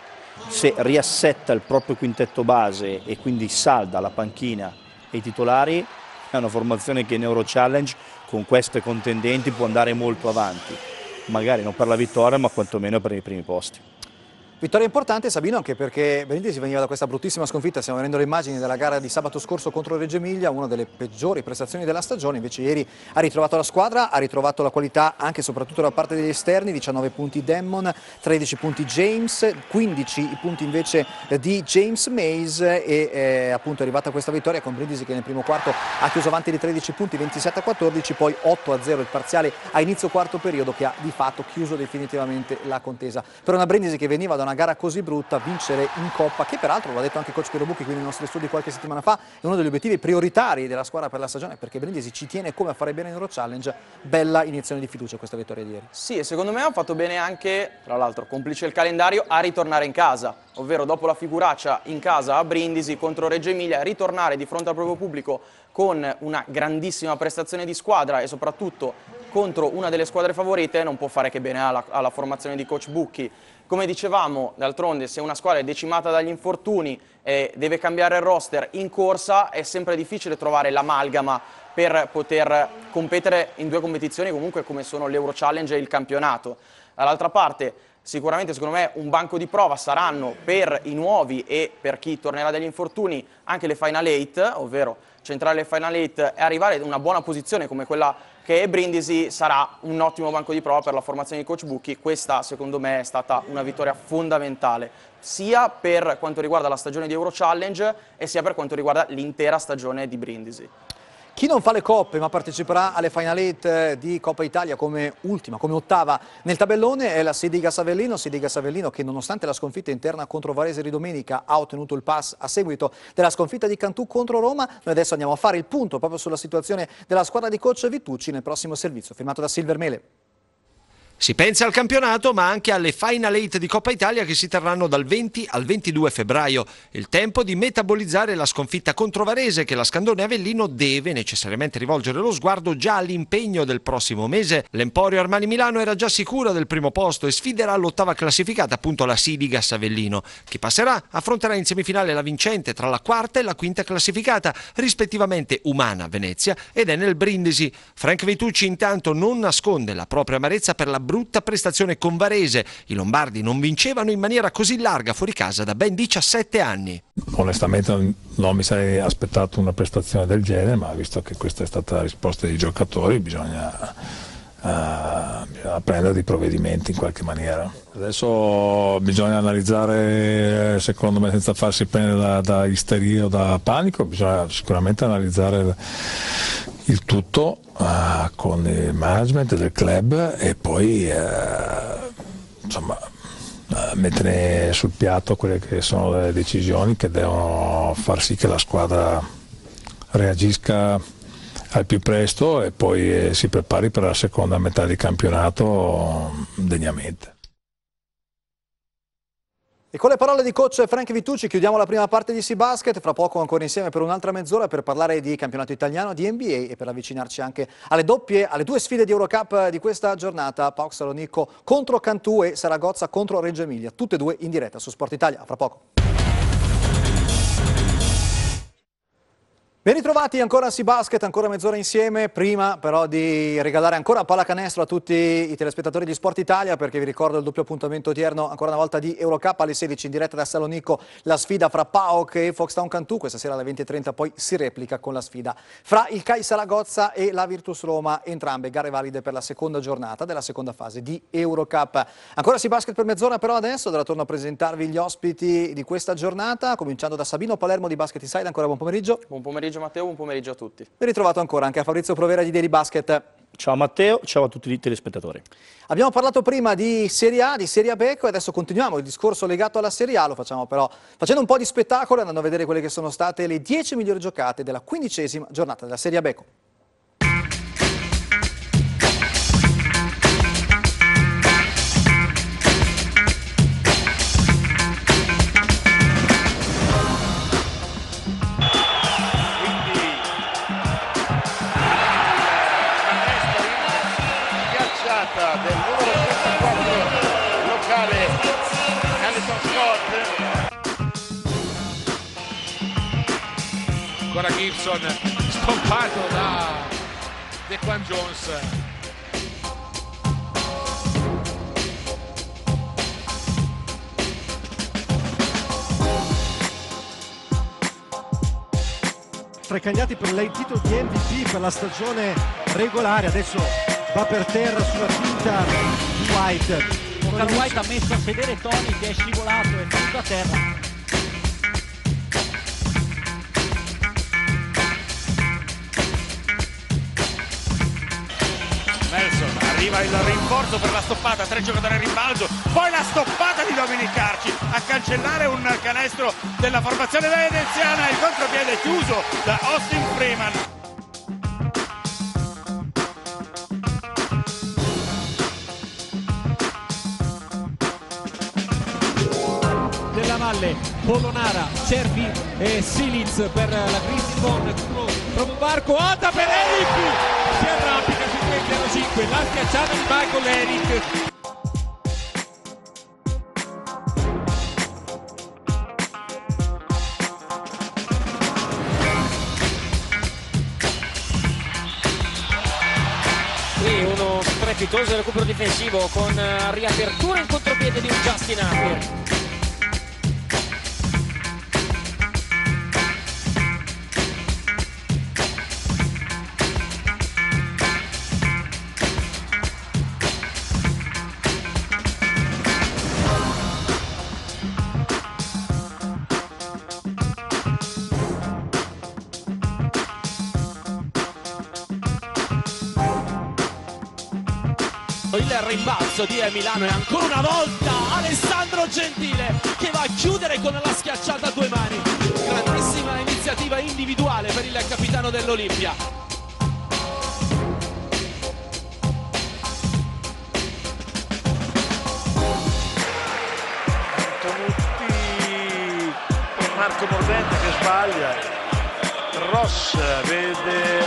Se riassetta il proprio quintetto base e quindi salda la panchina e i titolari, è una formazione che in Eurochallenge con queste contendenti può andare molto avanti. Magari non per la vittoria, ma quantomeno per i primi posti. Vittoria importante Sabino anche perché Benedesi veniva da questa bruttissima sconfitta, stiamo vedendo le immagini della gara di sabato scorso contro Reggio Emilia, una delle peggiori prestazioni della stagione, invece ieri ha ritrovato la squadra, ha ritrovato la qualità anche e soprattutto da parte degli esterni, 19 punti Demon, 13 punti James, 15 i punti invece di James Mays e eh, appunto è arrivata questa vittoria con Brindisi che nel primo quarto ha chiuso avanti di 13 punti, 27 a 14, poi 8 a 0 il parziale a inizio quarto periodo che ha di fatto chiuso definitivamente la contesa. Per una Brindisi che veniva da una gara così brutta vincere in Coppa, che peraltro l'ha detto anche coach Piero Bucchi qui nei nostri studi qualche settimana fa, è uno degli obiettivi prioritari della squadra per la stagione perché Brindisi ci tiene come a fare bene in Euro Challenge, bella iniezione di fiducia questa vittoria di ieri. Sì e secondo me ha fatto bene anche, tra l'altro complice il calendario, a ritornare in casa, ovvero dopo la figuraccia in casa a Brindisi contro Reggio Emilia, ritornare di fronte al proprio pubblico con una grandissima prestazione di squadra e soprattutto contro una delle squadre favorite non può fare che bene alla, alla formazione di coach Bucchi. Come dicevamo, d'altronde, se una squadra è decimata dagli infortuni e deve cambiare il roster in corsa, è sempre difficile trovare l'amalgama per poter competere in due competizioni comunque come sono l'Euro Challenge e il campionato. Dall'altra parte, sicuramente secondo me un banco di prova saranno per i nuovi e per chi tornerà dagli infortuni anche le Final 8, ovvero centrare le Final 8 e arrivare in una buona posizione come quella che Brindisi sarà un ottimo banco di prova per la formazione di coach Bucchi. Questa secondo me è stata una vittoria fondamentale sia per quanto riguarda la stagione di Euro Challenge e sia per quanto riguarda l'intera stagione di Brindisi. Chi non fa le coppe ma parteciperà alle Final Eight eh, di Coppa Italia come ultima, come ottava nel tabellone è la Sidiga Savellino. Sidiga Savellino che nonostante la sconfitta interna contro Varese di domenica ha ottenuto il pass a seguito della sconfitta di Cantù contro Roma. Noi adesso andiamo a fare il punto proprio sulla situazione della squadra di coach Vittucci nel prossimo servizio firmato da Silver Mele. Si pensa al campionato ma anche alle Final 8 di Coppa Italia che si terranno dal 20 al 22 febbraio, il tempo di metabolizzare la sconfitta contro Varese che la Scandone Avellino deve necessariamente rivolgere lo sguardo già all'impegno del prossimo mese. L'Emporio Armani Milano era già sicura del primo posto e sfiderà l'ottava classificata appunto la Sidigas Avellino. Chi passerà affronterà in semifinale la vincente tra la quarta e la quinta classificata, rispettivamente Umana Venezia ed è nel Brindisi. Frank Vitucci intanto non nasconde la propria amarezza per la brutta prestazione con Varese. I lombardi non vincevano in maniera così larga fuori casa da ben 17 anni. Onestamente non mi sarei aspettato una prestazione del genere, ma visto che questa è stata la risposta dei giocatori, bisogna eh, a prendere dei provvedimenti in qualche maniera. Adesso bisogna analizzare, secondo me, senza farsi prendere da, da isteria o da panico, bisogna sicuramente analizzare il tutto uh, con il management del club e poi uh, insomma, uh, mettere sul piatto quelle che sono le decisioni che devono far sì che la squadra reagisca al più presto e poi eh, si prepari per la seconda metà di campionato mm, degnamente. E con le parole di coach Frank Vitucci chiudiamo la prima parte di Sea Basket, fra poco ancora insieme per un'altra mezz'ora per parlare di campionato italiano, di NBA e per avvicinarci anche alle doppie, alle due sfide di Eurocup eh, di questa giornata, Pau Salonico contro Cantù e Saragozza contro Reggio Emilia, tutte e due in diretta su Sport Italia, fra poco. Ben ritrovati ancora a Sea Basket, ancora mezz'ora insieme, prima però di regalare ancora pallacanestro a tutti i telespettatori di Sport Italia perché vi ricordo il doppio appuntamento odierno ancora una volta di Eurocup alle 16 in diretta da Salonico, la sfida fra PAOK e Foxtown Cantù, questa sera alle 20.30 poi si replica con la sfida fra il CAI Saragozza e la Virtus Roma, entrambe gare valide per la seconda giornata della seconda fase di Eurocup. Ancora Sea Basket per mezz'ora però adesso, ora torno a presentarvi gli ospiti di questa giornata, cominciando da Sabino Palermo di Basket Inside, ancora buon pomeriggio. Buon pomeriggio pomeriggio Matteo, buon pomeriggio a tutti. Ben ritrovato ancora anche a Fabrizio Provera di Daily Basket. Ciao Matteo, ciao a tutti i telespettatori. Abbiamo parlato prima di Serie A, di Serie A Becco e adesso continuiamo il discorso legato alla Serie A, lo facciamo però facendo un po' di spettacolo e andando a vedere quelle che sono state le 10 migliori giocate della quindicesima giornata della Serie A Becco. ancora Gibson stompato da Dequan Jones tra i Trecagnati per lei il titolo di MVP per la stagione regolare adesso va per terra sulla finta White Morgan White ha messo a sedere Tony che è scivolato e è caduto a terra arriva il rinforzo per la stoppata, tre giocatori in rimbalzo, poi la stoppata di Dominicarci a cancellare un canestro della formazione veneziana, il contropiede chiuso da Austin Freeman. Della Valle, Polonara, Cervi e Siliz per la Greenstone, barco, alta per Eric, si arrabbia piano 5, l'ha schiacciato il Michael Eric. Qui uno strepitoso recupero difensivo con eh, riapertura in contropiede di un Justin Harper. posso dire Milano e ancora una volta Alessandro Gentile che va a chiudere con la schiacciata a due mani. Grandissima iniziativa individuale per il capitano dell'Olimpia. Marco Mordente che sbaglia, Ross vede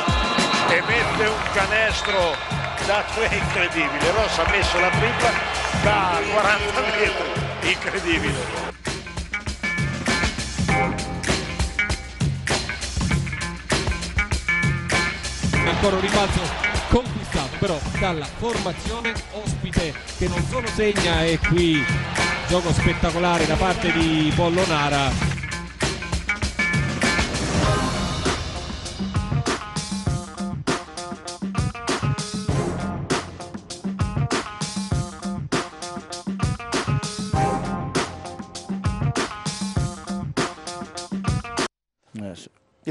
e mette un canestro dato è incredibile. Ross ha messo la tripla da 40 metri, incredibile. Ancora un rimbalzo conquistato però dalla formazione ospite che non solo segna e qui gioco spettacolare da parte di Pollonara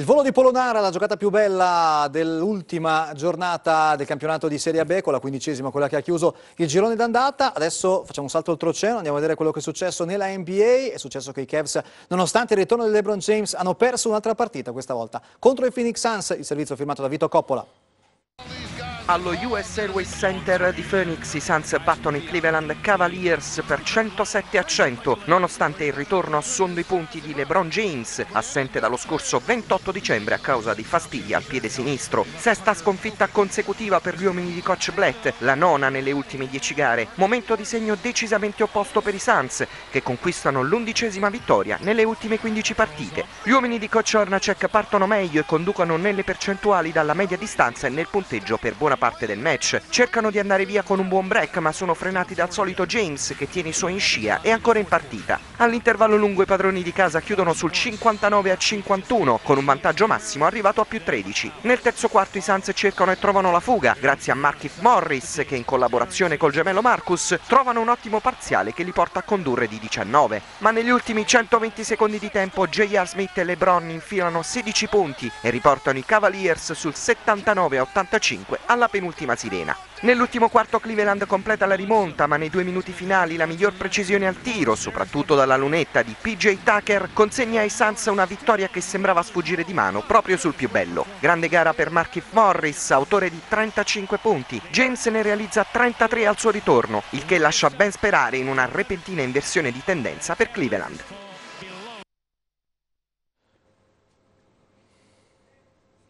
volo di Polonara, la giocata più bella dell'ultima giornata del campionato di Serie B, con la quindicesima, quella che ha chiuso il girone d'andata. Adesso facciamo un salto oltreoceano, andiamo a vedere quello che è successo nella NBA. È successo che i Cavs, nonostante il ritorno di LeBron James, hanno perso un'altra partita questa volta contro i Phoenix Suns. Il servizio firmato da Vito Coppola. Allo US Airways Center di Phoenix i Suns battono i Cleveland Cavaliers per 107 a 100, nonostante il ritorno a sondo i punti di LeBron James, assente dallo scorso 28 dicembre a causa di fastidi al piede sinistro. Sesta sconfitta consecutiva per gli uomini di coach Blatt, la nona nelle ultime 10 gare. Momento di segno decisamente opposto per i Suns, che conquistano l'undicesima vittoria nelle ultime 15 partite. Gli uomini di coach Hornacek partono meglio e conducono nelle percentuali dalla media distanza e nel punteggio per buona parte del match. Cercano di andare via con un buon break ma sono frenati dal solito James che tiene i suoi in scia e ancora in partita. All'intervallo lungo i padroni di casa chiudono sul 59 a 51 con un vantaggio massimo arrivato a più 13. Nel terzo quarto i Suns cercano e trovano la fuga grazie a Markif Morris che in collaborazione col gemello Marcus trovano un ottimo parziale che li porta a condurre di 19. Ma negli ultimi 120 secondi di tempo J.R. Smith e LeBron infilano 16 punti e riportano i Cavaliers sul 79 a 85 alla alla penultima sirena. Nell'ultimo quarto Cleveland completa la rimonta, ma nei due minuti finali la miglior precisione al tiro, soprattutto dalla lunetta di PJ Tucker, consegna ai Suns una vittoria che sembrava sfuggire di mano proprio sul più bello. Grande gara per Markif Morris, autore di 35 punti. James ne realizza 33 al suo ritorno, il che lascia ben sperare in una repentina inversione di tendenza per Cleveland.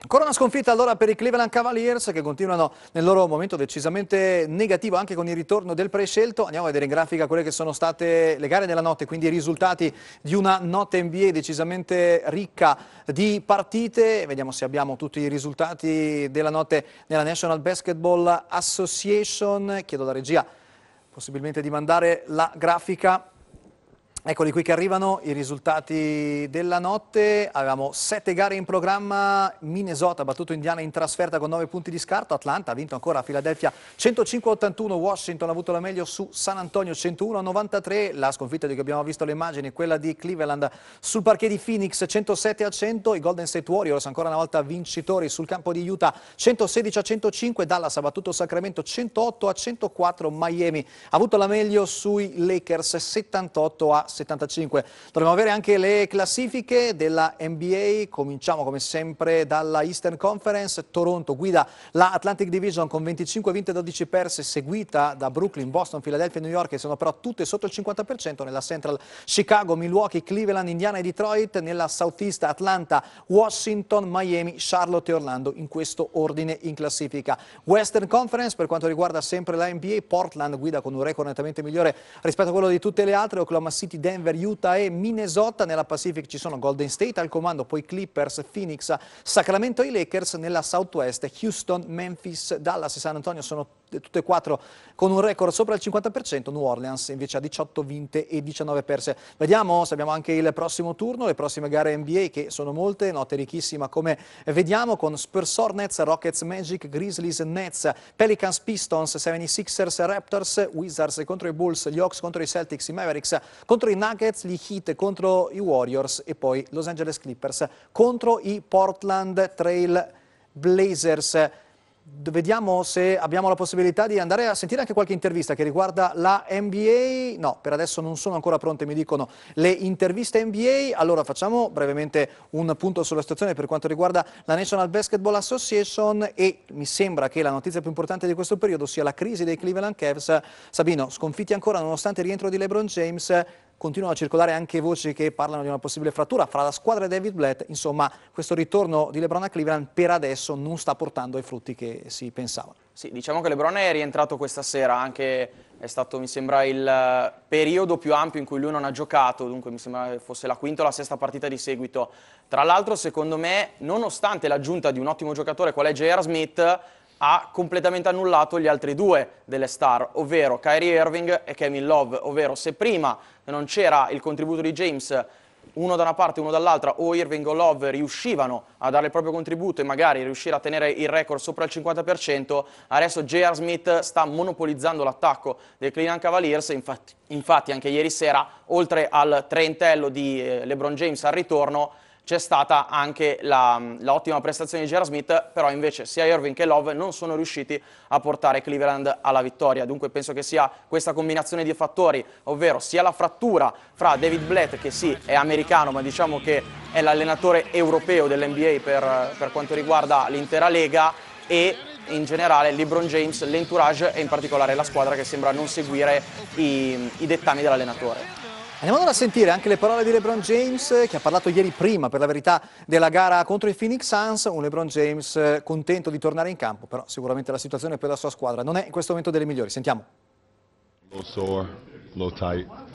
Ancora una sconfitta allora per i Cleveland Cavaliers che continuano nel loro momento decisamente negativo anche con il ritorno del prescelto. Andiamo a vedere in grafica quelle che sono state le gare della notte, quindi i risultati di una notte NBA decisamente ricca di partite. Vediamo se abbiamo tutti i risultati della notte nella National Basketball Association. Chiedo alla regia possibilmente di mandare la grafica. Eccoli qui che arrivano i risultati della notte, avevamo sette gare in programma, Minnesota ha battuto Indiana in trasferta con nove punti di scarto, Atlanta ha vinto ancora a Philadelphia 105-81, Washington ha avuto la meglio su San Antonio 101-93, la sconfitta di cui abbiamo visto le immagini, quella di Cleveland sul parquet di Phoenix 107-100, i Golden State Warriors ancora una volta vincitori sul campo di Utah 116-105, Dallas ha battuto Sacramento 108-104, Miami ha avuto la meglio sui Lakers 78-60. 75. Dovremmo avere anche le classifiche della NBA, cominciamo come sempre dalla Eastern Conference, Toronto guida la Atlantic Division con 25 vinte e 12 perse, seguita da Brooklyn, Boston, Philadelphia e New York, che sono però tutte sotto il 50%, nella Central Chicago, Milwaukee, Cleveland, Indiana e Detroit, nella Southeast Atlanta, Washington, Miami, Charlotte e Orlando, in questo ordine in classifica. Western Conference per quanto riguarda sempre la NBA, Portland guida con un record nettamente migliore rispetto a quello di tutte le altre, Oklahoma City City, Denver, Utah e Minnesota. Nella Pacific ci sono Golden State al comando, poi Clippers, Phoenix, Sacramento e Lakers. Nella Southwest Houston, Memphis, Dallas e San Antonio sono tutte e quattro con un record sopra il 50%, New Orleans invece ha 18 vinte e 19 perse. Vediamo se abbiamo anche il prossimo turno, le prossime gare NBA che sono molte, notte ricchissima come vediamo con Spurs Hornets, Rockets Magic, Grizzlies Nets, Pelicans Pistons, 76ers Raptors, Wizards contro i Bulls, gli Hawks contro i Celtics, i Mavericks contro i Nuggets, gli Heat contro i Warriors e poi Los Angeles Clippers contro i Portland Trail Blazers vediamo se abbiamo la possibilità di andare a sentire anche qualche intervista che riguarda la NBA. No, per adesso non sono ancora pronte, mi dicono le interviste NBA. Allora facciamo brevemente un punto sulla situazione per quanto riguarda la National Basketball Association e mi sembra che la notizia più importante di questo periodo sia la crisi dei Cleveland Cavs. Sabino, sconfitti ancora nonostante il rientro di LeBron James, continuano a circolare anche voci che parlano di una possibile frattura fra la squadra e David Blatt, insomma questo ritorno di Lebron a Cleveland per adesso non sta portando ai frutti che si pensava. Sì, diciamo che Lebron è rientrato questa sera, anche è stato mi sembra il eh, periodo più ampio in cui lui non ha giocato, dunque mi sembra fosse la quinta o la sesta partita di seguito. Tra l'altro secondo me, nonostante l'aggiunta di un ottimo giocatore qual è J.R. Smith, ha completamente annullato gli altri due delle star, ovvero Kyrie Irving e Kevin Love, ovvero se prima non c'era il contributo di James uno da una parte e uno dall'altra, o Irving o Love riuscivano a dare il proprio contributo e magari riuscire a tenere il record sopra il 50%, adesso J.R. Smith sta monopolizzando l'attacco dei Cleveland Cavaliers, infatti, infatti, anche ieri sera, oltre al trentello di eh, LeBron James al ritorno, c'è stata anche l'ottima prestazione di Gerard Smith, però invece sia Irving che Love non sono riusciti a portare Cleveland alla vittoria. Dunque penso che sia questa combinazione di fattori, ovvero sia la frattura fra David Blatt, che sì è americano, ma diciamo che è l'allenatore europeo dell'NBA per, per quanto riguarda l'intera Lega, e in generale LeBron James, l'entourage e in particolare la squadra che sembra non seguire i, i dettami dell'allenatore. Andiamo allora a sentire anche le parole di LeBron James eh, che ha parlato ieri prima per la verità della gara contro i Phoenix Suns, un LeBron James eh, contento di tornare in campo, però sicuramente la situazione per la sua squadra non è in questo momento delle migliori. Sentiamo.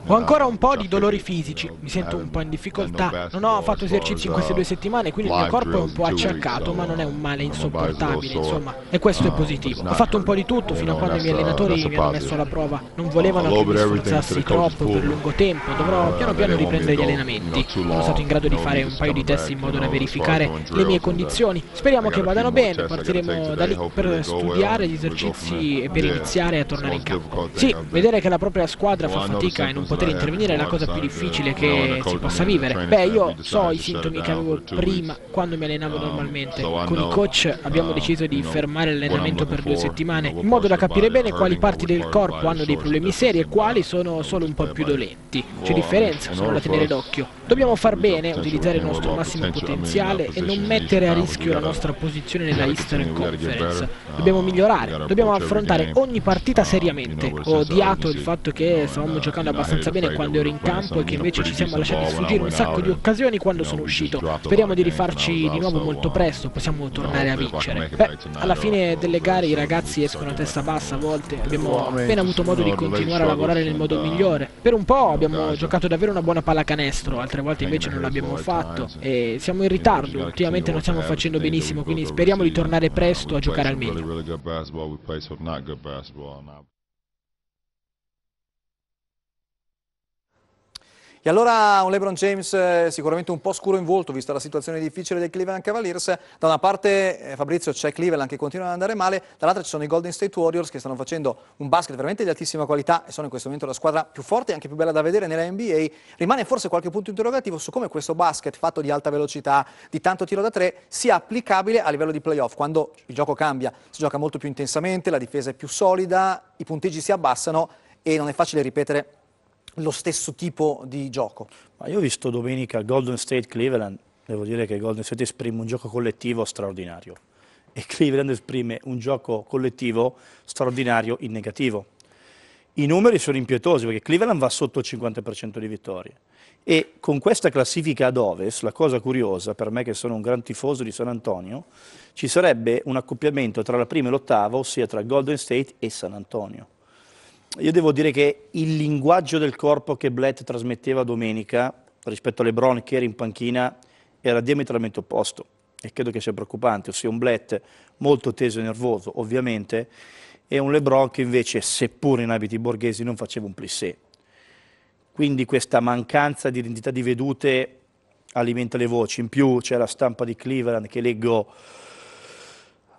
Ho ancora un po' di dolori fisici, mi eh, sento un po' in eh, difficoltà, non ho fatto esercizi in queste due settimane, quindi il mio corpo è un po' acciaccato, ma non è un male insopportabile, insomma, e questo è positivo. Ho fatto un po' di tutto fino a quando i miei allenatori mi hanno messo alla prova, non volevano che mi sforzassi troppo per lungo tempo, dovrò eh, piano piano riprendere gli allenamenti. Sono stato in grado di fare un paio di test in modo da verificare le mie condizioni, speriamo che vadano bene, partiremo da lì per studiare gli esercizi e per iniziare a tornare in campo. Sì, vedere che la propria squadra fa fatica e non poter intervenire è la cosa più difficile che si possa vivere. Cioè, Beh, io so i sintomi che avevo prima quando mi allenavo normalmente. Con i coach abbiamo deciso di fermare l'allenamento per due settimane, in modo da capire bene quali parti del corpo hanno dei problemi seri e quali sono solo un po' più dolenti. C'è differenza, sono da tenere d'occhio. Dobbiamo far esatto, bene, utilizzare il nostro massimo potenziale e non mettere a rischio la nostra posizione nella Eastern Conference. Dobbiamo migliorare, dobbiamo affrontare ogni partita seriamente. Ho odiato il fatto che sono stavamo eh, giocando eh, abbastanza eh, bene quando ero in campo e che invece ci siamo lasciati sfuggire un sacco di occasioni quando sono uscito. Speriamo di rifarci di nuovo molto presto, possiamo tornare a vincere. Beh, alla fine delle gare i ragazzi escono a testa bassa a volte, abbiamo appena avuto modo di continuare a lavorare nel modo migliore. Per un po' abbiamo giocato davvero una buona pallacanestro, altre volte invece non l'abbiamo fatto e siamo in ritardo, ultimamente non stiamo facendo benissimo, quindi speriamo di tornare presto a giocare al meglio. E allora un LeBron James eh, sicuramente un po' scuro in volto, vista la situazione difficile dei Cleveland Cavaliers. Da una parte, eh, Fabrizio, c'è Cleveland che continua ad andare male, dall'altra ci sono i Golden State Warriors che stanno facendo un basket veramente di altissima qualità e sono in questo momento la squadra più forte e anche più bella da vedere nella NBA. Rimane forse qualche punto interrogativo su come questo basket fatto di alta velocità, di tanto tiro da tre, sia applicabile a livello di playoff, quando il gioco cambia. Si gioca molto più intensamente, la difesa è più solida, i punteggi si abbassano e non è facile ripetere lo stesso tipo di gioco. Ma io ho visto domenica Golden State Cleveland, devo dire che Golden State esprime un gioco collettivo straordinario e Cleveland esprime un gioco collettivo straordinario in negativo. I numeri sono impietosi perché Cleveland va sotto il 50% di vittorie e con questa classifica ad ovest, la cosa curiosa per me che sono un gran tifoso di San Antonio, ci sarebbe un accoppiamento tra la prima e l'ottava, ossia tra Golden State e San Antonio io devo dire che il linguaggio del corpo che Blatt trasmetteva domenica rispetto a Lebron che era in panchina era diametralmente opposto e credo che sia preoccupante, ossia un Blatt molto teso e nervoso ovviamente e un Lebron che invece seppur in abiti borghesi non faceva un plissé. Quindi questa mancanza di identità di vedute alimenta le voci, in più c'è la stampa di Cleveland che leggo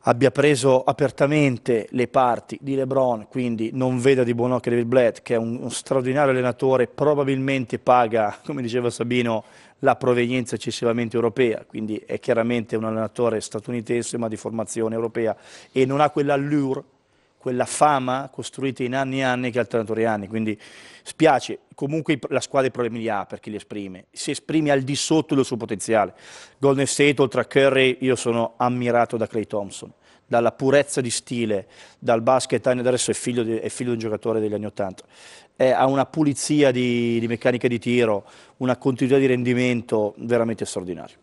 abbia preso apertamente le parti di LeBron, quindi non veda di buon occhio David Blatt, che è un, un, straordinario allenatore, probabilmente paga, come diceva Sabino, la provenienza eccessivamente europea, quindi è chiaramente un allenatore statunitense ma di formazione europea e non ha quell'allure quella fama costruita in anni e anni che ha il Torreani, quindi spiace, comunque la squadra i problemi li ha per chi li esprime, si esprime al di sotto del suo potenziale. Golden State oltre a Curry io sono ammirato da Clay Thompson, dalla purezza di stile, dal basket, adesso è figlio di, è figlio di un giocatore degli anni Ottanta, eh, ha una pulizia di, di meccanica di tiro, una continuità di rendimento veramente straordinaria.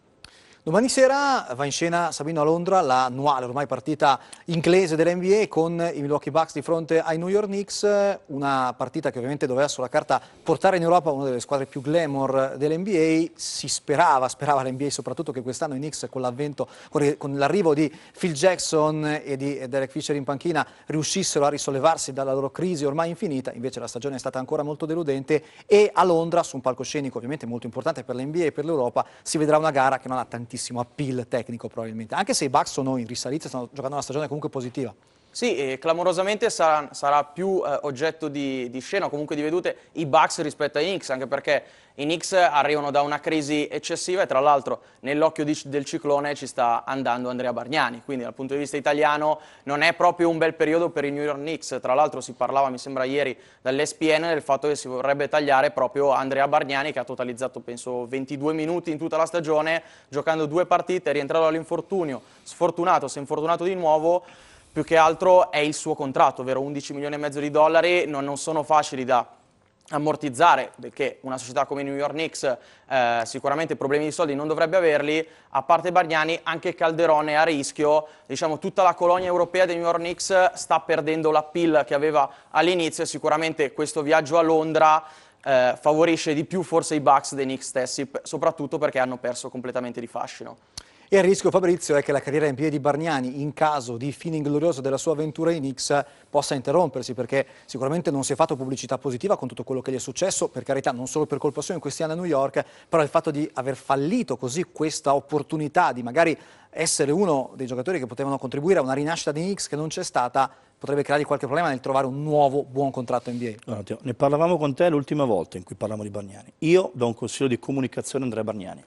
Domani sera va in scena Sabino a Londra la annuale ormai partita inglese dell'NBA con i Milwaukee Bucks di fronte ai New York Knicks, una partita che ovviamente doveva sulla carta portare in Europa una delle squadre più glamour dell'NBA, si sperava, sperava l'NBA soprattutto che quest'anno i Knicks con l'avvento, con l'arrivo di Phil Jackson e di Derek Fisher in panchina riuscissero a risollevarsi dalla loro crisi ormai infinita, invece la stagione è stata ancora molto deludente e a Londra, su un palcoscenico ovviamente molto importante per l'NBA e per l'Europa, si vedrà una gara che non ha tantissimo tantissimo appeal tecnico probabilmente, anche se i Bucks sono in risalita, stanno giocando una stagione comunque positiva. Sì, eh, clamorosamente sarà, sarà più eh, oggetto di, di, scena, comunque di vedute, i Bucks rispetto ai Knicks, anche perché i Knicks arrivano da una crisi eccessiva e tra l'altro nell'occhio del ciclone ci sta andando Andrea Bargnani, quindi dal punto di vista italiano non è proprio un bel periodo per i New York Knicks, tra l'altro si parlava, mi sembra ieri, dall'SPN del fatto che si vorrebbe tagliare proprio Andrea Bargnani che ha totalizzato penso 22 minuti in tutta la stagione, giocando due partite, rientrato all'infortunio, sfortunato, si è infortunato di nuovo più che altro è il suo contratto, ovvero 11 milioni e mezzo di dollari non, non sono facili da ammortizzare, perché una società come New York Knicks eh, sicuramente problemi di soldi non dovrebbe averli, a parte Bargnani anche Calderone è a rischio, diciamo tutta la colonia europea dei New York Knicks sta perdendo la pill che aveva all'inizio e sicuramente questo viaggio a Londra eh, favorisce di più forse i Bucks dei Knicks stessi, soprattutto perché hanno perso completamente di fascino. E il rischio, Fabrizio, è che la carriera in piedi di Bargnani, in caso di fine inglorioso della sua avventura in X, possa interrompersi, perché sicuramente non si è fatto pubblicità positiva con tutto quello che gli è successo, per carità, non solo per colpa sua in questi anni a New York, però il fatto di aver fallito così questa opportunità di magari essere uno dei giocatori che potevano contribuire a una rinascita di X che non c'è stata, potrebbe creare qualche problema nel trovare un nuovo buon contratto NBA. Allora, Teo, ne parlavamo con te l'ultima volta in cui parlavamo di Bargnani. Io do un consiglio di comunicazione a Andrea Bargnani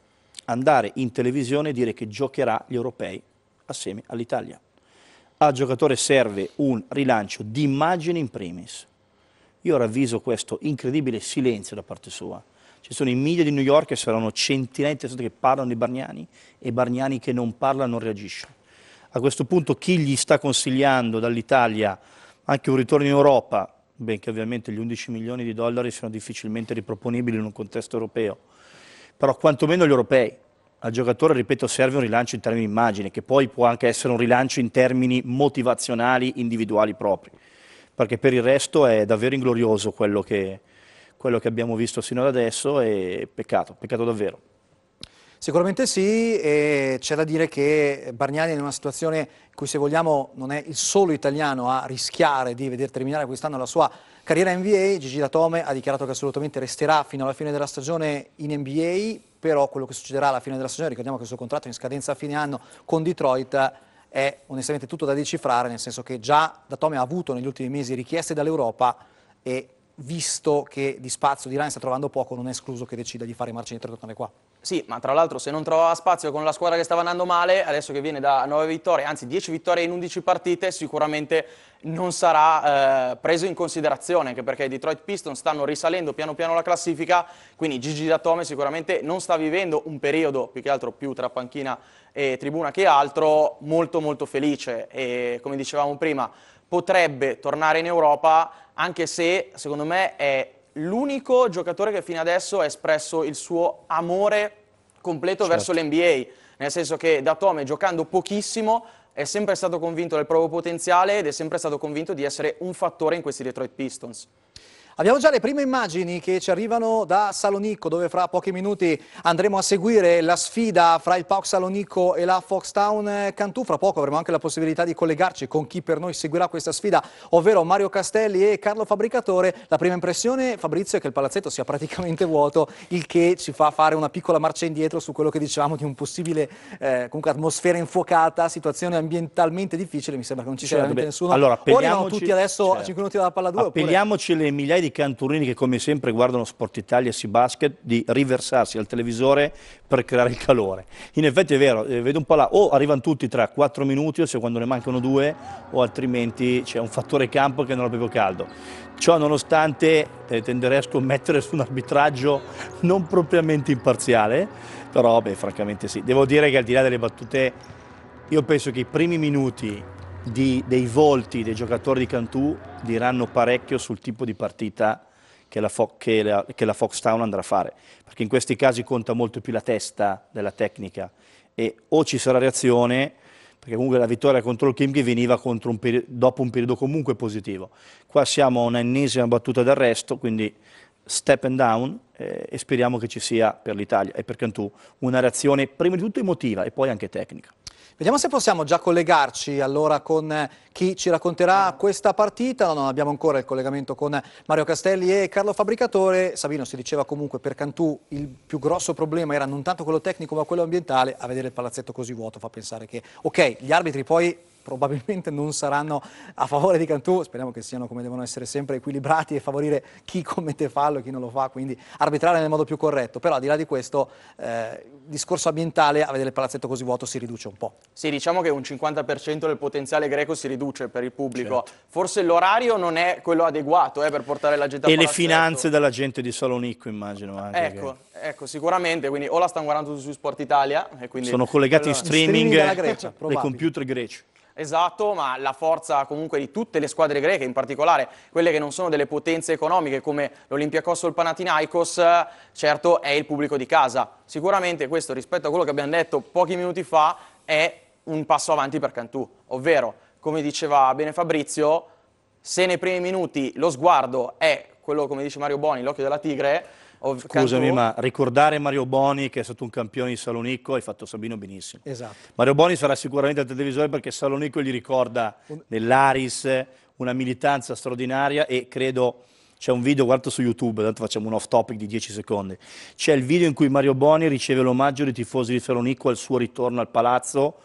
andare in televisione e dire che giocherà gli europei assieme all'Italia. Al giocatore serve un rilancio di immagine in primis. Io ravviso questo incredibile silenzio da parte sua. Ci sono i media di New York che saranno centinaia di persone che parlano di Bargnani e Bargnani che non parla non reagisce. A questo punto chi gli sta consigliando dall'Italia anche un ritorno in Europa, benché ovviamente gli 11 milioni di dollari siano difficilmente riproponibili in un contesto europeo, però quantomeno gli europei. Al giocatore, ripeto, serve un rilancio in termini di immagine, che poi può anche essere un rilancio in termini motivazionali, individuali propri, perché per il resto è davvero inglorioso quello che, quello che abbiamo visto sino ad adesso e peccato, peccato davvero. Sicuramente sì, e c'è da dire che Bargnani è in una situazione in cui se vogliamo non è il solo italiano a rischiare di veder terminare quest'anno la sua Carriera NBA, Gigi Datome ha dichiarato che assolutamente resterà fino alla fine della stagione in NBA, però quello che succederà alla fine della stagione, ricordiamo che il suo contratto è in scadenza a fine anno con Detroit, è onestamente tutto da decifrare, nel senso che già Datome ha avuto negli ultimi mesi richieste dall'Europa e visto che di spazio di Ryan sta trovando poco, non è escluso che decida di fare marcia indietro e tornare qua. Sì, ma tra l'altro se non trovava spazio con la squadra che stava andando male, adesso che viene da 9 vittorie, anzi 10 vittorie in 11 partite, sicuramente non sarà eh, preso in considerazione, anche perché i Detroit Pistons stanno risalendo piano piano la classifica, quindi Gigi Datome sicuramente non sta vivendo un periodo, più che altro più tra panchina e tribuna che altro, molto molto felice e come dicevamo prima, potrebbe tornare in Europa, anche se secondo me è l'unico giocatore che fino adesso ha espresso il suo amore completo certo. verso l'NBA, nel senso che da Tome giocando pochissimo è sempre stato convinto del proprio potenziale ed è sempre stato convinto di essere un fattore in questi Detroit Pistons. Abbiamo già le prime immagini che ci arrivano da Salonicco, dove fra pochi minuti andremo a seguire la sfida fra il PAOK Salonicco e la Foxtown Cantù. Fra poco avremo anche la possibilità di collegarci con chi per noi seguirà questa sfida, ovvero Mario Castelli e Carlo Fabricatore. La prima impressione, Fabrizio, è che il palazzetto sia praticamente vuoto, il che ci fa fare una piccola marcia indietro su quello che dicevamo di un possibile eh, comunque atmosfera infuocata, situazione ambientalmente difficile. Mi sembra che non ci sia certo, veramente nessuno. Allora, tutti adesso cioè, a 5 certo. minuti dalla palla 2. Appelliamoci oppure... le migliaia di Canturini che come sempre guardano Sport Italia e Si Basket di riversarsi al televisore per creare il calore. In effetti è vero, eh, vedo un po' là, o arrivano tutti tra 4 minuti o se quando ne mancano due o altrimenti c'è un fattore campo che non è proprio caldo. Ciò nonostante eh, tenderei a scommettere su un arbitraggio non propriamente imparziale, però beh, francamente sì. Devo dire che al di là delle battute io penso che i primi minuti di, dei volti dei giocatori di Cantù diranno parecchio sul tipo di partita che la, che, la, che la, Fox Town andrà a fare, perché in questi casi conta molto più la testa della tecnica e o ci sarà reazione, perché comunque la vittoria contro il Kim che veniva un dopo un periodo comunque positivo. Qua siamo a un'ennesima battuta d'arresto, quindi step and down eh, e speriamo che ci sia per l'Italia e per Cantù una reazione prima di tutto emotiva e poi anche tecnica. Vediamo se possiamo già collegarci allora con eh, chi ci racconterà questa partita. non abbiamo ancora il collegamento con Mario Castelli e Carlo Fabricatore. Sabino si diceva comunque per Cantù il più grosso problema era non tanto quello tecnico ma quello ambientale. A vedere il palazzetto così vuoto fa pensare che ok, gli arbitri poi probabilmente non saranno a favore di Cantù, speriamo che siano come devono essere sempre equilibrati e favorire chi commette fallo e chi non lo fa, quindi arbitrare nel modo più corretto, però al di là di questo eh, il discorso ambientale a vedere il palazzetto così vuoto si riduce un po'. Sì, diciamo che un 50% del potenziale greco si riduce per il pubblico, certo. forse l'orario non è quello adeguato eh, per portare la gente a E le finanze della gente di Salonicco immagino anche. Ecco, che... ecco sicuramente, quindi o la stanno guardando su Sport Italia. e quindi... Sono collegati in streaming, streaming Grecia, dei computer greci. Esatto, ma la forza comunque di tutte le squadre greche, in particolare quelle che non sono delle potenze economiche come l'Olympiakos o il Panathinaikos, certo è il pubblico di casa. Sicuramente questo rispetto a quello che abbiamo detto pochi minuti fa è un passo avanti per Cantù, ovvero, come diceva bene Fabrizio, se nei primi minuti lo sguardo è quello, come dice Mario Boni, l'occhio della tigre, Scusami, ma ricordare Mario Boni, che è stato un campione di Salonicco, hai fatto Sabino benissimo. Esatto. Mario Boni sarà sicuramente al televisore perché Salonicco gli ricorda nell'Aris una militanza straordinaria e credo c'è un video, guardate su YouTube, tanto facciamo un off topic di 10 secondi, c'è il video in cui Mario Boni riceve l'omaggio dei tifosi di Salonicco al suo ritorno al palazzo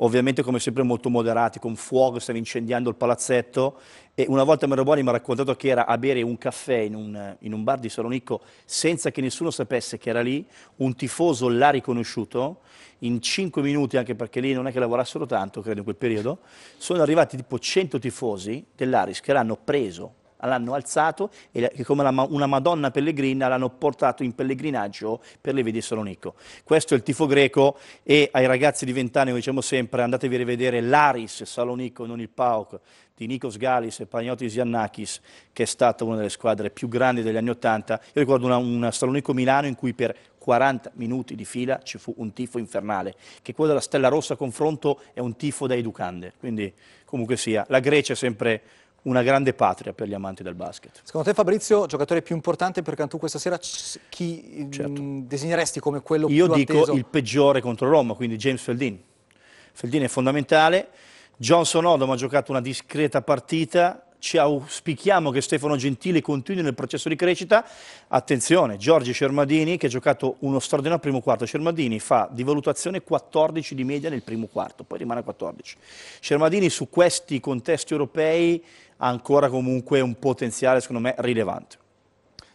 ovviamente come sempre molto moderati, con fuoco, stava incendiando il palazzetto e una volta Meroboni mi ha raccontato che era a bere un caffè in un, in un bar di Salonicco senza che nessuno sapesse che era lì, un tifoso l'ha riconosciuto, in cinque minuti, anche perché lì non è che lavorassero tanto, credo in quel periodo, sono arrivati tipo 100 tifosi dell'Aris che l'hanno preso l'hanno alzato e come una Madonna pellegrina l'hanno portato in pellegrinaggio per le vie di Salonicco. Questo è il tifo greco e ai ragazzi di vent'anni, come diciamo sempre, andatevi a rivedere l'Aris Salonicco, non il Pauk, di Nikos Galis e Pagnotis Giannakis, che è stata una delle squadre più grandi degli anni Ottanta. Io ricordo una, una Salonicco-Milano in cui per 40 minuti di fila ci fu un tifo infernale, che quello della Stella Rossa a confronto è un tifo da educande. Quindi comunque sia, la Grecia è sempre una grande patria per gli amanti del basket. Secondo te Fabrizio, giocatore più importante per Cantù questa sera, chi mm, certo. mh, designeresti come quello Io più atteso? Io dico il peggiore contro Roma, quindi James Feldin. Feldin è fondamentale, Johnson Odom ha giocato una discreta partita, ci auspichiamo che Stefano Gentile continui nel processo di crescita. Attenzione, Giorgi Scermadini che ha giocato uno straordinario primo quarto. Scermadini fa di valutazione 14 di media nel primo quarto, poi rimane a 14. Scermadini su questi contesti europei ha ancora comunque un potenziale secondo me rilevante.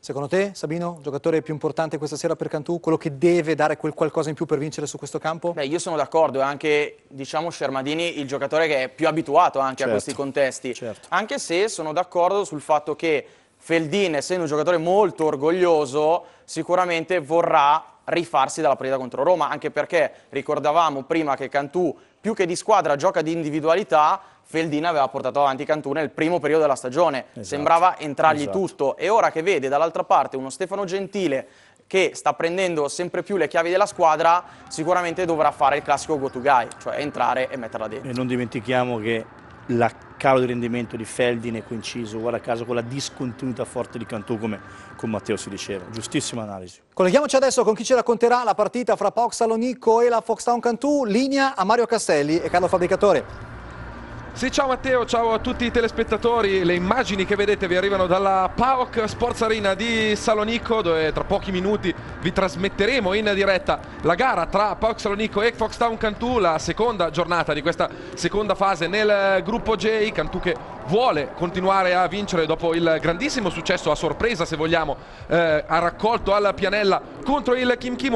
Secondo te, Sabino, giocatore più importante questa sera per Cantù, quello che deve dare quel qualcosa in più per vincere su questo campo? Beh, io sono d'accordo, è anche, diciamo, Shermadini il giocatore che è più abituato anche certo, a questi contesti. Certo. Anche se sono d'accordo sul fatto che Feldin, essendo un giocatore molto orgoglioso, sicuramente vorrà rifarsi dalla partita contro Roma, anche perché ricordavamo prima che Cantù più che di squadra gioca di individualità, Feldina aveva portato avanti Cantù nel primo periodo della stagione, esatto, sembrava entrargli esatto. tutto e ora che vede dall'altra parte uno Stefano Gentile che sta prendendo sempre più le chiavi della squadra, sicuramente dovrà fare il classico go to guy, cioè entrare e metterla dentro. E non dimentichiamo che la calo di rendimento di Feldin è coinciso guarda caso con la discontinuità forte di Cantù come con Matteo si diceva. Giustissima analisi. Colleghiamoci adesso con chi ci racconterà la partita fra Pox Salonico e la Foxtown Cantù, linea a Mario Castelli e Carlo Fabricatore. Sì, ciao Matteo, ciao a tutti i telespettatori. Le immagini che vedete vi arrivano dalla PAOK Sports Arena di Salonico, dove tra pochi minuti vi trasmetteremo in diretta la gara tra PAOK Salonico e Fox Town Cantù, la seconda giornata di questa seconda fase nel gruppo J. Cantù che vuole continuare a vincere dopo il grandissimo successo a sorpresa, se vogliamo, eh, ha raccolto alla pianella contro il Kim Ki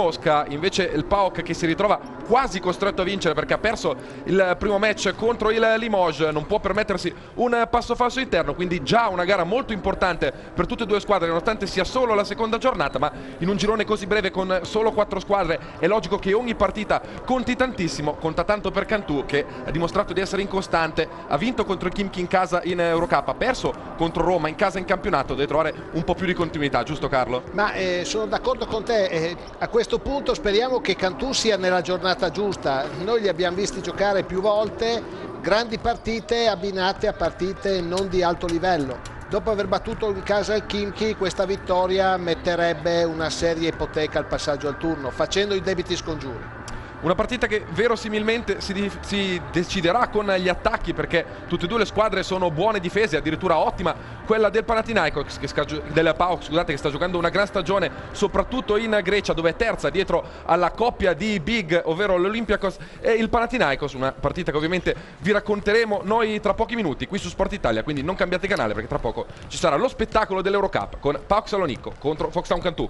Invece il PAOK che si ritrova quasi costretto a vincere perché ha perso il primo match contro il Limone Limoges non può permettersi un passo falso interno, quindi già una gara molto importante per tutte e due squadre, nonostante sia solo la seconda giornata, ma in un girone così breve con solo quattro squadre è logico che ogni partita conti tantissimo, conta tanto per Cantù che ha dimostrato di essere incostante, ha vinto contro il Kim in casa in Eurocup, ha perso contro Roma in casa in campionato, deve trovare un po' più di continuità, giusto Carlo? Ma eh, sono d'accordo con te, eh, a questo punto speriamo che Cantù sia nella giornata giusta, noi li abbiamo visti giocare più volte grandi partite abbinate a partite non di alto livello. Dopo aver battuto in casa il Kimchi, questa vittoria metterebbe una seria ipoteca al passaggio al turno, facendo i debiti scongiuri. Una partita che verosimilmente si, si, deciderà con gli attacchi perché tutte e due le squadre sono buone difese, addirittura ottima. Quella del Panathinaikos, che, del Pau, scusate, che sta giocando una gran stagione, soprattutto in Grecia, dove è terza dietro alla coppia di Big, ovvero l'Olympiakos e il Panathinaikos. Una partita che ovviamente vi racconteremo noi tra pochi minuti qui su Sport Italia. Quindi non cambiate canale perché tra poco ci sarà lo spettacolo dell'Eurocup con Pau Salonicco contro Foxtown Cantù.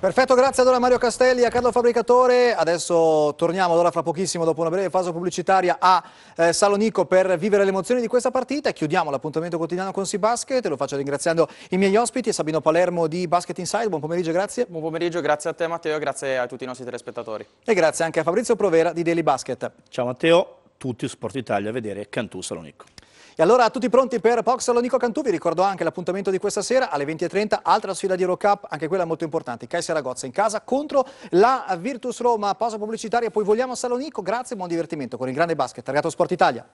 Perfetto, grazie allora Mario Castelli, e a Carlo Fabricatore. Adesso torniamo allora fra pochissimo, dopo una breve fase pubblicitaria, a eh, Salonico per vivere le emozioni di questa partita. Chiudiamo l'appuntamento quotidiano con Si Basket. Lo faccio ringraziando i miei ospiti, Sabino Palermo di Basket Inside. Buon pomeriggio, grazie. Buon pomeriggio, grazie a te Matteo, e grazie a tutti i nostri telespettatori. E grazie anche a Fabrizio Provera di Daily Basket. Ciao Matteo, tutti Sport Italia a vedere Cantù Salonico. E allora tutti pronti per Pox Salonico Cantù, vi ricordo anche l'appuntamento di questa sera alle 20.30, altra sfida di Euro Cup, anche quella molto importante, Kai Saragozza in casa contro la Virtus Roma, pausa pubblicitaria, poi vogliamo a Salonico, grazie, buon divertimento con il grande basket, targato Sport Italia.